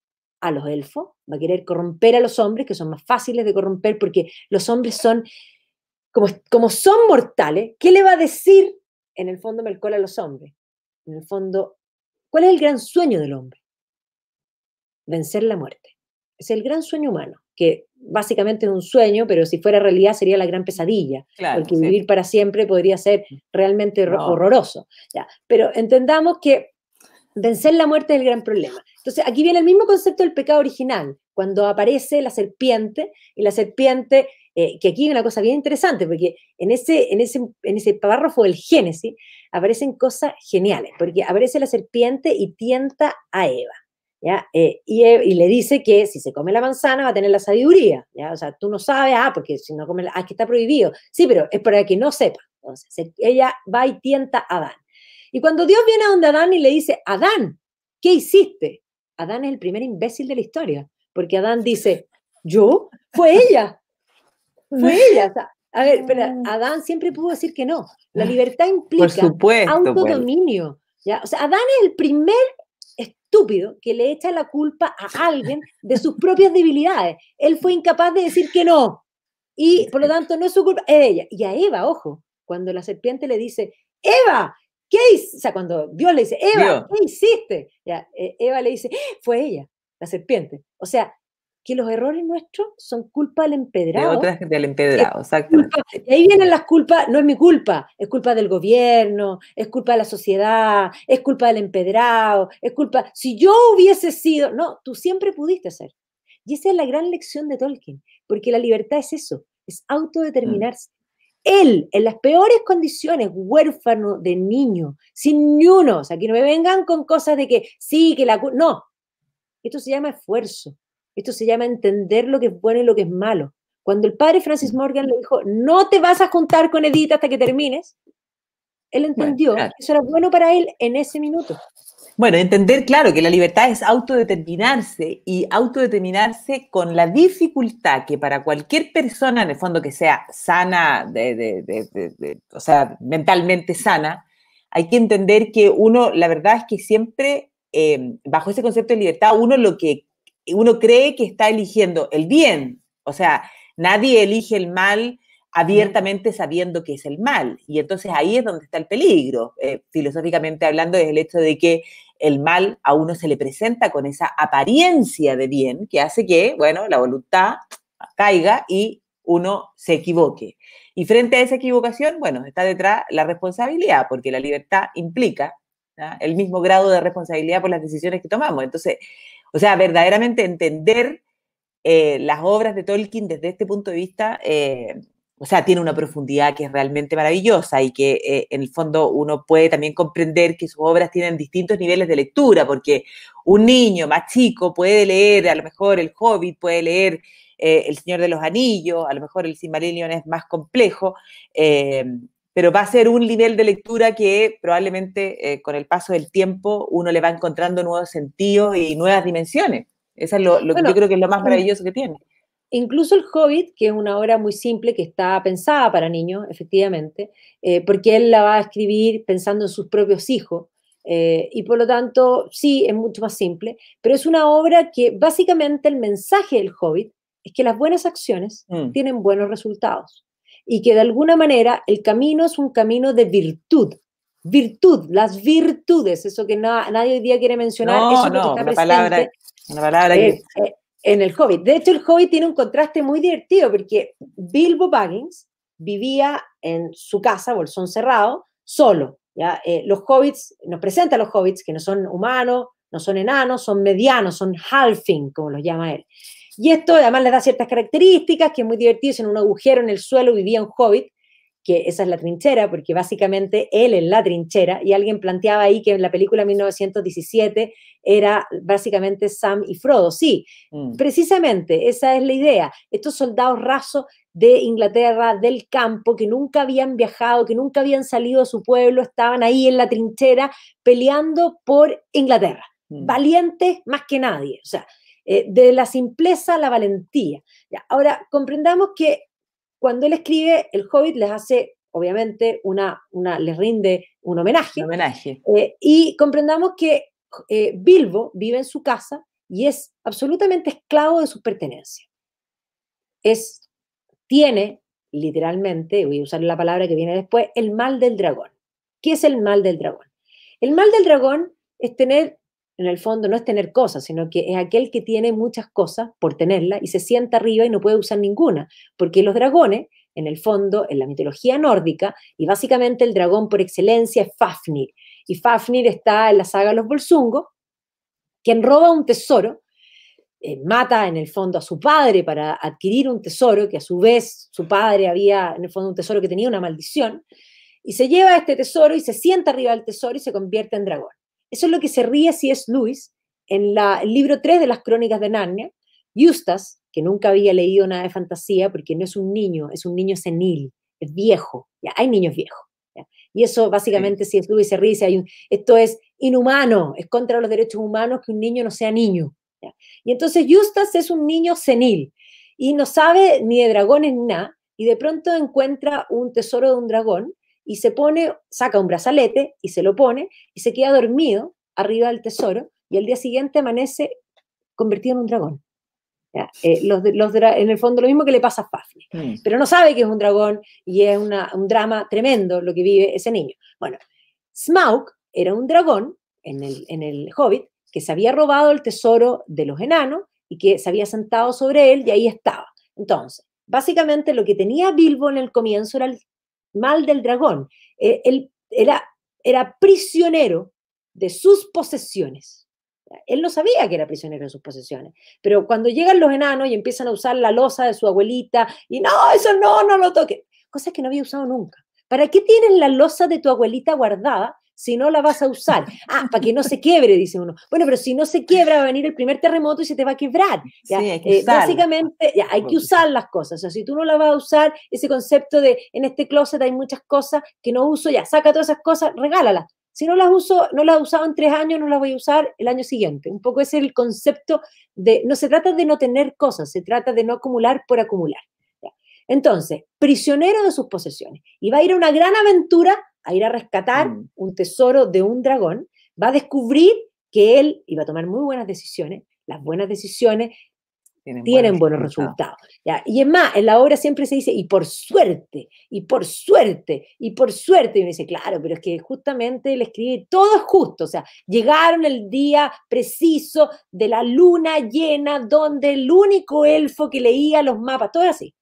a los elfos, va a querer corromper a los hombres, que son más fáciles de corromper porque los hombres son, como, como son mortales, ¿qué le va a decir en el fondo Melkor a los hombres? En el fondo, ¿cuál es el gran sueño del hombre? Vencer la muerte. Es el gran sueño humano, que básicamente un sueño, pero si fuera realidad sería la gran pesadilla, porque vivir para siempre podría ser mm. realmente horroroso. Pero entendamos que vencer la muerte es el gran problema. Entonces, aquí viene el mismo concepto del pecado original, cuando aparece la serpiente y la serpiente, eh, que aquí hay una cosa bien interesante, porque en ese, en ese, en ese párrafo del Génesis aparecen cosas geniales, porque aparece la serpiente y tienta a Eva. Eh, y, le dice que si se come la manzana va a tener la sabiduría, ¿ya? O sea, tú no sabes, ah, porque si no come, la, ah, es que está prohibido. Sí, pero es para que no sepa. Entonces, ella va y tienta a Adán. Y cuando Dios viene a donde Adán y le dice, Adán, ¿qué hiciste? Adán es el primer imbécil de la historia, porque Adán dice, ¿yo? Fue ella. Fue ella. a ver, pero Adán siempre pudo decir que no. La libertad implica supuesto, pues. autodominio. ¿ya? O sea, Adán es el primer estúpido que le echa la culpa a alguien de sus propias debilidades. Él fue incapaz de decir que no. Y por lo tanto no es su culpa, es ella. Y a Eva, ojo, cuando la serpiente le dice, Eva, ¿qué hiciste? O sea, cuando Dios le dice, Eva, ¿qué hiciste? Ya, eh, Eva le dice, fue ella, la serpiente. O sea, que los errores nuestros son culpa del empedrado. De del empedrado, exactamente. Y ahí vienen las culpas, no es mi culpa, es culpa del gobierno, es culpa de la sociedad, es culpa del empedrado, es culpa. Si yo hubiese sido, no, tú siempre pudiste ser. Y esa es la gran lección de Tolkien, porque la libertad es eso, es autodeterminarse. Mm. Él, en las peores condiciones, huérfano de niño, sin ni uno, o sea, que no me vengan con cosas de que sí, que la... No, esto se llama esfuerzo, esto se llama entender lo que es bueno y lo que es malo. Cuando el padre Francis mm. Morgan le dijo, no te vas a juntar con Edith hasta que termines, él entendió que eso era bueno para él en ese minuto. Bueno, entender, claro, que la libertad es autodeterminarse y autodeterminarse con la dificultad que para cualquier persona, en el fondo que sea sana, de, de, o sea, mentalmente sana, hay que entender que uno, la verdad es que siempre, eh, bajo ese concepto de libertad, uno lo que uno cree que está eligiendo el bien, o sea, nadie elige el mal abiertamente sabiendo que es el mal. Y entonces ahí es donde está el peligro, eh, filosóficamente hablando, es el hecho de que el mal a uno se le presenta con esa apariencia de bien que hace que, bueno, la voluntad caiga y uno se equivoque. Y frente a esa equivocación, bueno, está detrás la responsabilidad, porque la libertad implica el mismo grado de responsabilidad por las decisiones que tomamos. Entonces, o sea, verdaderamente entender eh, las obras de Tolkien desde este punto de vista, eh, o sea, tiene una profundidad que es realmente maravillosa y que eh, en el fondo uno puede también comprender que sus obras tienen distintos niveles de lectura, porque un niño más chico puede leer a lo mejor El Hobbit, puede leer El Señor de los Anillos, a lo mejor El Silmarillion es más complejo pero va a ser un nivel de lectura que probablemente eh, con el paso del tiempo uno le va encontrando nuevos sentidos y nuevas dimensiones. Eso es lo, que yo creo que es lo más maravilloso que tiene. Incluso El Hobbit, que es una obra muy simple que está pensada para niños, efectivamente, eh, porque él la va a escribir pensando en sus propios hijos. Eh, y por lo tanto, sí, es mucho más simple, pero es una obra que básicamente el mensaje del Hobbit es que las buenas acciones mm. tienen buenos resultados y que de alguna manera el camino es un camino de virtud. Virtud, las virtudes, eso que nadie hoy día quiere mencionar, eso que está una palabra, eh, eh, en el Hobbit. De hecho, el Hobbit tiene un contraste muy divertido porque Bilbo Baggins vivía en su casa, bolsón cerrado, solo. ¿ya? Eh, los hobbits, nos presenta a los hobbits, que no son humanos, no son enanos, son medianos, son halfing, como los llama él. Y esto además le da ciertas características, que es muy divertido, en un agujero en el suelo vivía un hobbit, que esa es la trinchera, porque básicamente él es la trinchera, y alguien planteaba ahí que en la película 1917 era básicamente Sam y Frodo. Sí, mm. precisamente esa es la idea. Estos soldados rasos de Inglaterra, del campo, que nunca habían viajado, que nunca habían salido de su pueblo, estaban ahí en la trinchera peleando por Inglaterra. Mm. Valientes más que nadie. O sea, eh, de la simpleza a la valentía. ahora, comprendamos que cuando él escribe, el Hobbit les hace, obviamente, una, una les rinde un homenaje. homenaje. Eh, y comprendamos que eh, Bilbo vive en su casa y es absolutamente esclavo de sus pertenencias. Es, tiene, literalmente, voy a usar la palabra que viene después, el mal del dragón. ¿Qué es el mal del dragón? El mal del dragón es tener en el fondo no es tener cosas, sino que es aquel que tiene muchas cosas por tenerlas y se sienta arriba y no puede usar ninguna, porque los dragones, en el fondo, en la mitología nórdica, y básicamente el dragón por excelencia es Fafnir, y Fafnir está en la saga Los Bolsungos, quien roba un tesoro, eh, mata en el fondo a su padre para adquirir un tesoro, que a su vez su padre había, en el fondo, un tesoro que tenía una maldición, y se lleva este tesoro y se sienta arriba del tesoro y se convierte en dragón. Eso es lo que se ríe si es Luis en la, el libro 3 de las crónicas de Narnia. Justas, que nunca había leído nada de fantasía porque no es un niño, es un niño senil, es viejo. ¿ya? Hay niños viejos. Y eso básicamente si es Luis se ríe, esto es inhumano, es contra los derechos humanos que un niño no sea niño. Y entonces Justas es un niño senil y no sabe ni de dragones ni nada, y de pronto encuentra un tesoro de un dragón y se pone, saca un brazalete y se lo pone y se queda dormido arriba del tesoro y al día siguiente amanece convertido en un dragón. Eh, los, los, en el fondo lo mismo que le pasa a Fafne, mm. pero no sabe que es un dragón y es un drama tremendo lo que vive ese niño. Bueno, Smaug era un dragón en el, en el Hobbit que se había robado el tesoro de los enanos y que se había sentado sobre él y ahí estaba. Entonces, básicamente lo que tenía Bilbo en el comienzo era el mal del dragón. Eh, él era, era prisionero de sus posesiones. Él no sabía que era prisionero de sus posesiones, pero cuando llegan los enanos y empiezan a usar la losa de su abuelita, y no, eso no, no lo toque, cosas que no había usado nunca. ¿Para qué tienen la losa de tu abuelita guardada si no la vas a usar. Ah, para que no se quiebre, dice uno. Bueno, pero si no se quiebra, va a venir el primer terremoto y se te va a quebrar. Sí, eh, básicamente, ya, hay que usar las cosas. O sea, si tú no la vas a usar, ese concepto de en este closet hay muchas cosas que no uso, ya, saca todas esas cosas, regálalas. Si no las uso, no las he usado en tres años, no las voy a usar el año siguiente. Un poco ese es el concepto de, no se trata de no tener cosas, se trata de no acumular por acumular. Entonces, prisionero de sus posesiones. Y va a ir a una gran aventura a ir a rescatar mm. un tesoro de un dragón, va a descubrir que él iba a tomar muy buenas decisiones, las buenas decisiones tienen, buenos, resultados. Y es más, en la obra siempre se dice, y por suerte, y por suerte, y por suerte. Y me dice, claro, pero es que justamente él escribe, todo es justo. O sea, llegaron el día preciso de la luna llena, donde el único elfo que leía los mapas, todo así.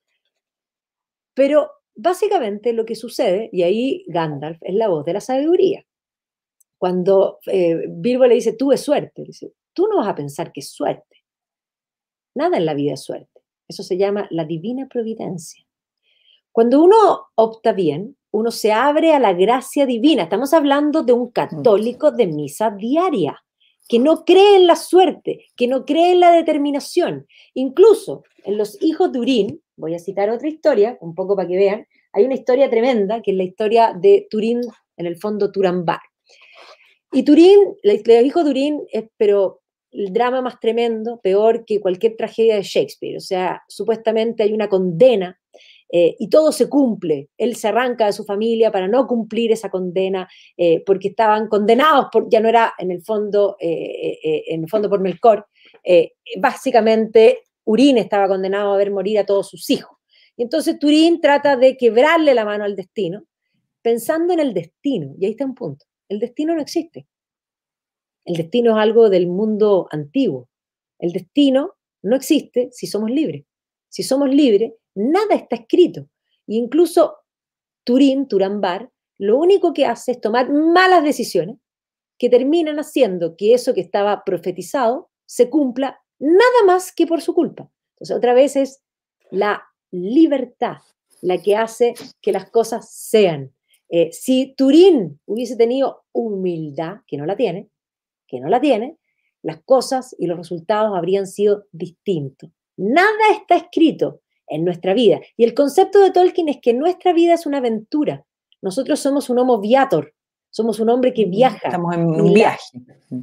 Pero Básicamente lo que sucede, y ahí Gandalf es la voz de la sabiduría. Cuando eh, Bilbo le dice, tuve suerte, dice, tú no vas a pensar que es suerte. Nada en la vida es suerte. Eso se llama la divina providencia. Cuando uno opta bien, uno se abre a la gracia divina. Estamos hablando de un católico de misa diaria, que no cree en la suerte, que no cree en la determinación. Incluso en los hijos de Urín, voy a citar otra historia, un poco para que vean. Hay una historia tremenda, que es la historia de Turín, en el fondo Turambar. Y Turín, le dijo Turín, es pero el drama más tremendo, peor que cualquier tragedia de Shakespeare. O sea, supuestamente hay una condena eh, y todo se cumple. Él se arranca de su familia para no cumplir esa condena, eh, porque estaban condenados, ya no era en el fondo, eh, en el fondo por Melcor. básicamente Urín estaba condenado a ver morir a todos sus hijos. Y entonces Turín trata de quebrarle la mano al destino, pensando en el destino, y ahí está un punto, el destino no existe. El destino es algo del mundo antiguo. El destino no existe si somos libres. Si somos libres, nada está escrito. Y e incluso Turín, Turambar, lo único que hace es tomar malas decisiones que terminan haciendo que eso que estaba profetizado se cumpla nada más que por su culpa. Entonces, otra vez es la libertad la que hace que las cosas sean. Eh, si Turín hubiese tenido humildad, que no la tiene, que no la tiene, las cosas y los resultados habrían sido distintos. Nada está escrito en nuestra vida. Y el concepto de Tolkien es que nuestra vida es una aventura. Nosotros somos un homo viator, somos un hombre que viaja. Estamos en un viaje.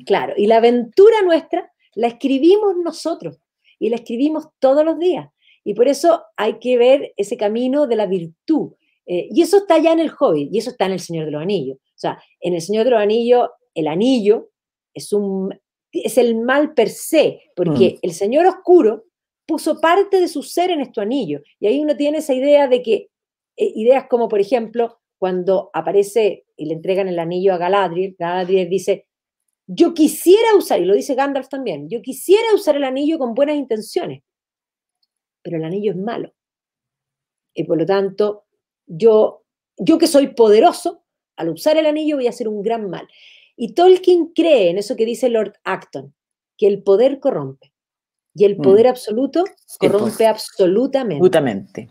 Claro, y la aventura nuestra la escribimos nosotros y la escribimos todos los días. Y por eso hay que ver ese camino de la virtud. Eh, y eso está ya en el Hobbit y eso está en el Señor de los Anillos. O sea, en el Señor de los Anillos, el anillo es, un, es el mal per se, porque mm. el Señor Oscuro puso parte de su ser en este anillo. Y ahí uno tiene esa idea de que, eh, ideas como, por ejemplo, cuando aparece y le entregan el anillo a Galadriel, Galadriel dice, yo quisiera usar, y lo dice Gandalf también, yo quisiera usar el anillo con buenas intenciones, pero el anillo es malo. Y por lo tanto, yo, yo que soy poderoso, al usar el anillo voy a hacer un gran mal. Y Tolkien cree en eso que dice Lord Acton, que el poder corrompe. Y el mm. poder absoluto corrompe Absolutamente.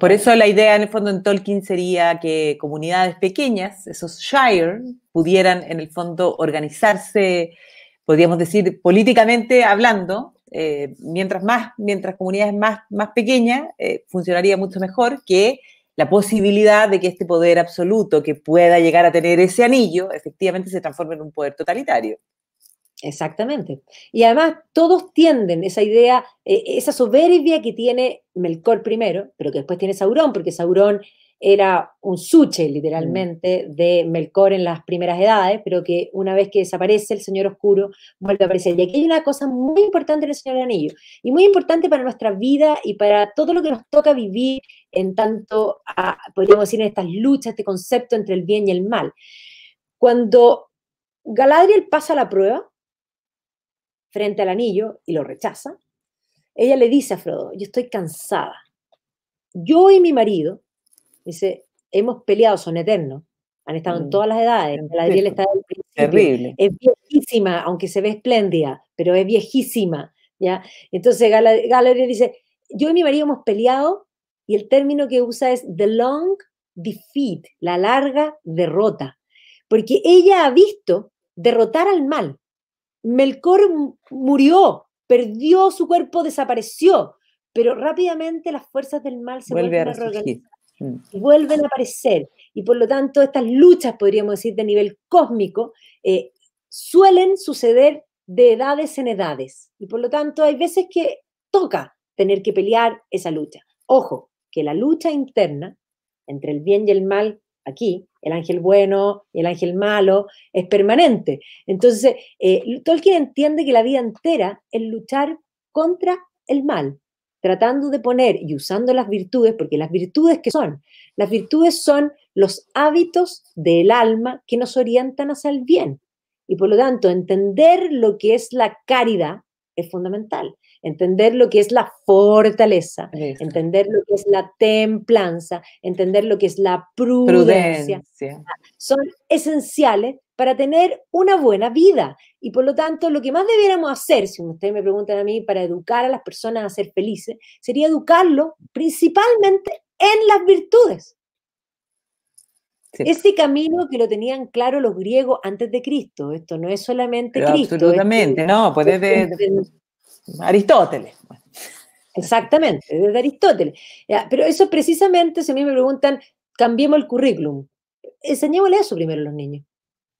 Por eso la idea en el fondo en Tolkien sería que comunidades pequeñas, esos shire, pudieran en el fondo organizarse, podríamos decir, políticamente hablando, eh, mientras más, mientras comunidades más, más pequeñas, eh, funcionaría mucho mejor que la posibilidad de que este poder absoluto que pueda llegar a tener ese anillo, efectivamente se transforme en un poder totalitario. Exactamente. Y además todos tienden esa idea, eh, esa soberbia que tiene Melcor primero, pero que después tiene Saurón, porque Saurón era un suche literalmente mm. de Melcor en las primeras edades, pero que una vez que desaparece el Señor Oscuro vuelve a aparecer. Y aquí hay una cosa muy importante en el Señor Anillo, y muy importante para nuestra vida y para todo lo que nos toca vivir en tanto, a, podríamos decir, en estas luchas, este concepto entre el bien y el mal. Cuando Galadriel pasa la prueba, frente al anillo y lo rechaza, ella le dice a Frodo, yo estoy cansada. Yo y mi marido, dice, hemos peleado, son eternos, han estado en mm. todas las edades, Terrible. Es viejísima, aunque se ve espléndida, pero es viejísima, ¿ya? Entonces Galadriel dice, yo y mi marido hemos peleado y el término que usa es the long defeat, la larga derrota, porque ella ha visto derrotar al mal, Melkor murió, perdió su cuerpo, desapareció, pero rápidamente las fuerzas del mal se vuelven a, reorganizar mm. y a aparecer. Y por lo tanto, estas luchas, podríamos decir, de nivel cósmico, eh, suelen suceder de edades en edades. Y por lo tanto, hay veces que toca tener que pelear esa lucha. Ojo, que la lucha interna entre el bien y el mal aquí el ángel bueno y el ángel malo, es permanente. Entonces, eh, el Tolkien entiende que la vida entera es luchar contra el mal, tratando de poner y usando las virtudes, porque las virtudes que son, las virtudes son los hábitos del alma que nos orientan hacia el bien. Y por lo tanto, entender lo que es la caridad es fundamental entender lo que es la fortaleza, entender lo que es la templanza, entender lo que es la prudencia. Son esenciales para tener una buena vida. Y por lo tanto, lo que más debiéramos hacer, si ustedes me preguntan a mí, para educar a las personas a ser felices, sería educarlo principalmente en las virtudes. Este Ese camino que lo tenían claro los griegos antes de Cristo, esto no es solamente Cristo. Absolutamente, no, puede Aristóteles. Exactamente, desde Aristóteles. Pero eso precisamente, si a mí me preguntan, cambiemos el currículum. Enseñémosle eso primero a los niños.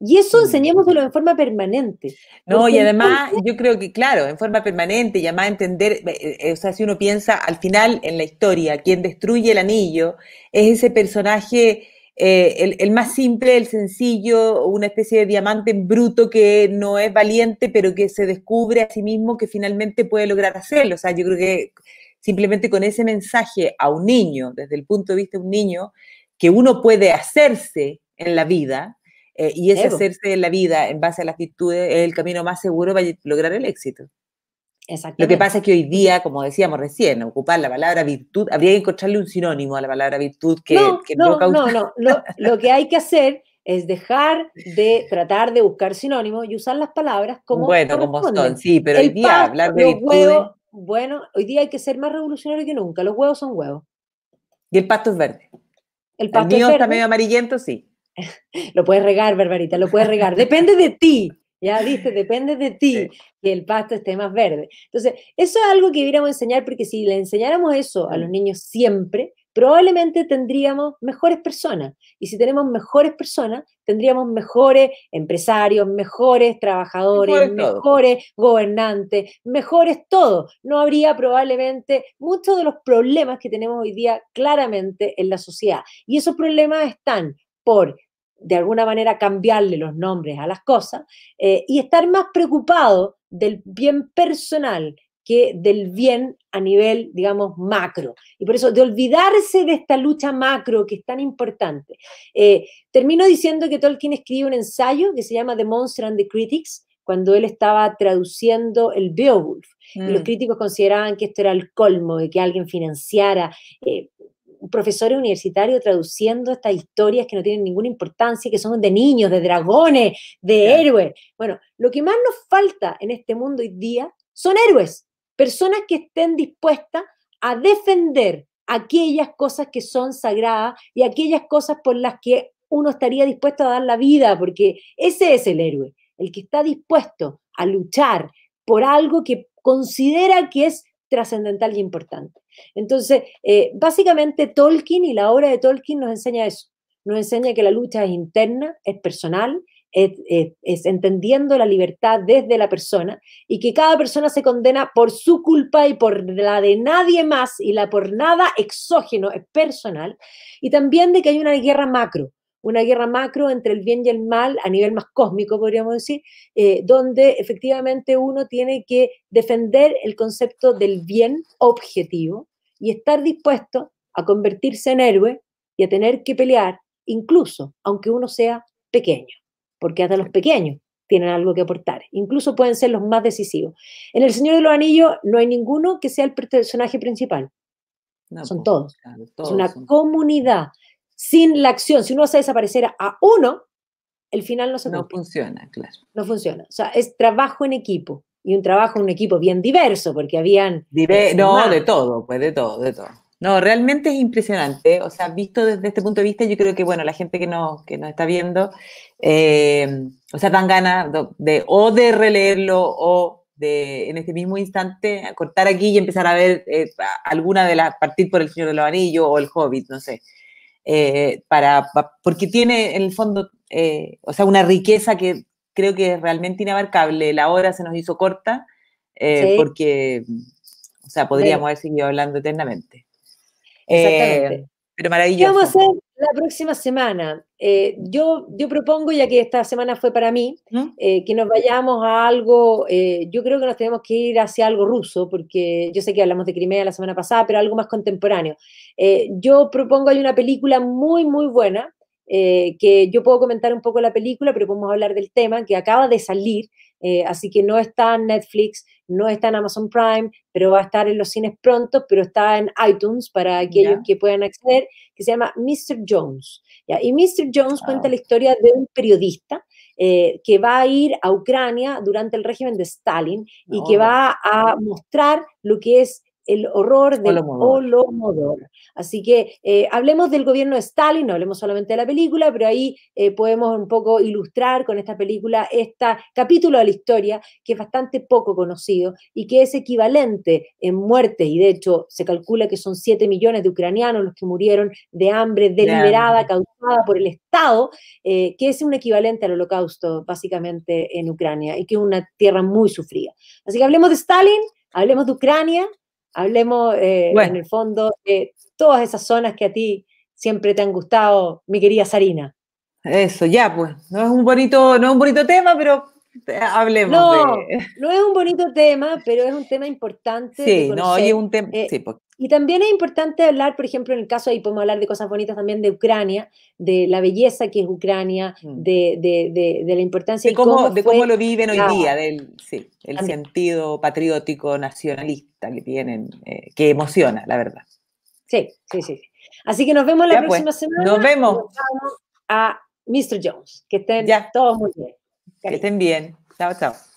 Y eso mm. enseñémoslo en forma permanente. No, y además yo creo que, claro, en forma permanente, y además entender, eh, eh, o sea, si uno piensa al final en la historia, quien destruye el anillo es ese personaje eh, el, más simple, el sencillo, una especie de diamante bruto que no es valiente, pero que se descubre a sí mismo que finalmente puede lograr hacerlo. O sea, yo creo que simplemente con ese mensaje a un niño, desde el punto de vista de un niño, que uno puede hacerse en la vida, eh, y ese hacerse en la vida en base a las virtudes es el camino más seguro para lograr el éxito. Lo que pasa es que hoy día, como decíamos recién, ocupar la palabra virtud, habría que encontrarle un sinónimo a la palabra virtud que no que no, no, no, [LAUGHS] Lo, que hay que hacer es dejar de tratar de buscar sinónimos y usar las palabras como bueno, como son, sí, pero hoy día hablar de virtud bueno, hoy día hay que ser más revolucionario que nunca. Los huevos son huevos. Y el pasto es verde. El pasto mío está medio amarillento, sí. [LAUGHS] lo puedes regar, Barbarita, lo puedes regar. Depende de ti. Ya viste, depende de ti que el pasto esté más verde. Entonces, eso es algo que deberíamos enseñar porque si le enseñáramos eso a los mm. niños siempre, probablemente tendríamos mejores personas. Y si tenemos mejores personas, tendríamos mejores empresarios, mejores trabajadores, mejores, pues. mejores gobernantes, mejores todo. No habría probablemente muchos de los problemas que tenemos hoy día claramente en la sociedad. Y esos problemas están por de alguna manera cambiarle los nombres a las cosas eh, y estar más preocupado del bien personal que del bien a nivel, digamos, macro. Y por eso, de olvidarse de esta lucha macro que es tan importante. Eh, termino diciendo que Tolkien escribe un ensayo que se llama The Monster and the Critics, cuando él estaba traduciendo el Beowulf. Y los mm. críticos consideraban que esto era el colmo de que alguien financiara eh, profesor universitario traduciendo estas historias que no tienen ninguna importancia, que son de niños, de dragones, de héroes. Bueno, lo que más nos falta en este mundo hoy día son héroes, personas que estén dispuestas a defender aquellas cosas que son sagradas y aquellas cosas por las que uno estaría dispuesto a dar la vida, porque ese es el héroe, el que está dispuesto a luchar por algo que considera que es trascendental y importante. Entonces, eh, básicamente Tolkien y la obra de Tolkien nos enseña eso, nos enseña que la lucha es interna, es personal, es, entendiendo la libertad desde la persona y que cada persona se condena por su culpa y por la de nadie más y la por nada exógeno, es personal, y también de que hay una guerra macro, una guerra macro entre el bien y el mal, a nivel más cósmico, podríamos decir, eh, donde efectivamente uno tiene que defender el concepto del bien objetivo y estar dispuesto a convertirse en héroe y a tener que pelear, incluso aunque uno sea pequeño, porque hasta los pequeños tienen algo que aportar. Incluso pueden ser los más decisivos. En El Señor de los Anillos no hay ninguno que sea el personaje principal. son, todos. Es una comunidad sin la acción, si uno hace desaparecer a uno, el final no se No funciona, claro. No funciona. O sea, es trabajo en equipo. Y un trabajo en un equipo bien diverso, porque habían. no, de todo, pues de todo, de todo. No, realmente es impresionante. O sea, visto desde este punto de vista, yo creo que, bueno, la gente que nos, que nos está viendo, eh, o sea, dan ganas de, o de releerlo o de, en este mismo instante, cortar aquí y empezar a ver eh, alguna de las, partir por El Señor de los Anillos o El Hobbit, no sé. Eh, para, porque tiene en el fondo, eh, o sea, una riqueza que creo que es realmente inabarcable. La hora se nos hizo corta, eh, porque, o sea, podríamos haber seguido hablando eternamente. Exactamente. pero maravilloso. ¿Qué vamos a hacer la próxima semana? Eh, yo, yo propongo, ya que esta semana fue para mí, ¿Mm? eh, que nos vayamos a algo, eh, yo creo que nos tenemos que ir hacia algo ruso, porque yo sé que hablamos de Crimea la semana pasada, pero algo más contemporáneo. yo propongo, hay una película muy, muy buena, que yo puedo comentar un poco la película, pero podemos hablar del tema, que acaba de salir, así que no está en Netflix, no está en Amazon Prime, pero va a estar en los cines pronto, pero está en iTunes para aquellos que puedan acceder, que se llama Mr. Jones. Y Mr. Jones ah. cuenta la historia de un periodista eh, que va a ir a Ucrania durante el régimen de Stalin y que va a mostrar lo que es el horror del Así que eh, hablemos del gobierno de Stalin, no hablemos solamente de la película, pero ahí eh, podemos un poco ilustrar con esta película este capítulo de la historia que es bastante poco conocido y que es equivalente en muerte y de hecho se calcula que son 7 millones de ucranianos los que murieron de hambre deliberada, causada por el Estado, eh, que es un equivalente al holocausto básicamente en Ucrania y que es una tierra muy sufrida. Así que hablemos de Stalin, hablemos de Ucrania Hablemos eh, en el fondo de todas esas zonas que a ti siempre te han gustado, mi querida Sarina. Eso, ya pues. No es un bonito, no es un bonito tema, pero Hablemos no, de... no es un bonito tema, pero es un tema importante. Sí, no, y un tema... Eh, pues. Y también es importante hablar, por ejemplo, en el caso, ahí podemos hablar de cosas bonitas también de Ucrania, de la belleza que es Ucrania, mm. de, la importancia de cómo, de cómo lo viven hoy día, del el sentido patriótico, nacionalista que tienen, eh, que emociona, la verdad. Sí, sí, sí. Así que nos vemos la pues. próxima semana. Nos vemos. a Mr. Jones. Que estén ya. todos muy bien. Que estén bien. Chao, chao.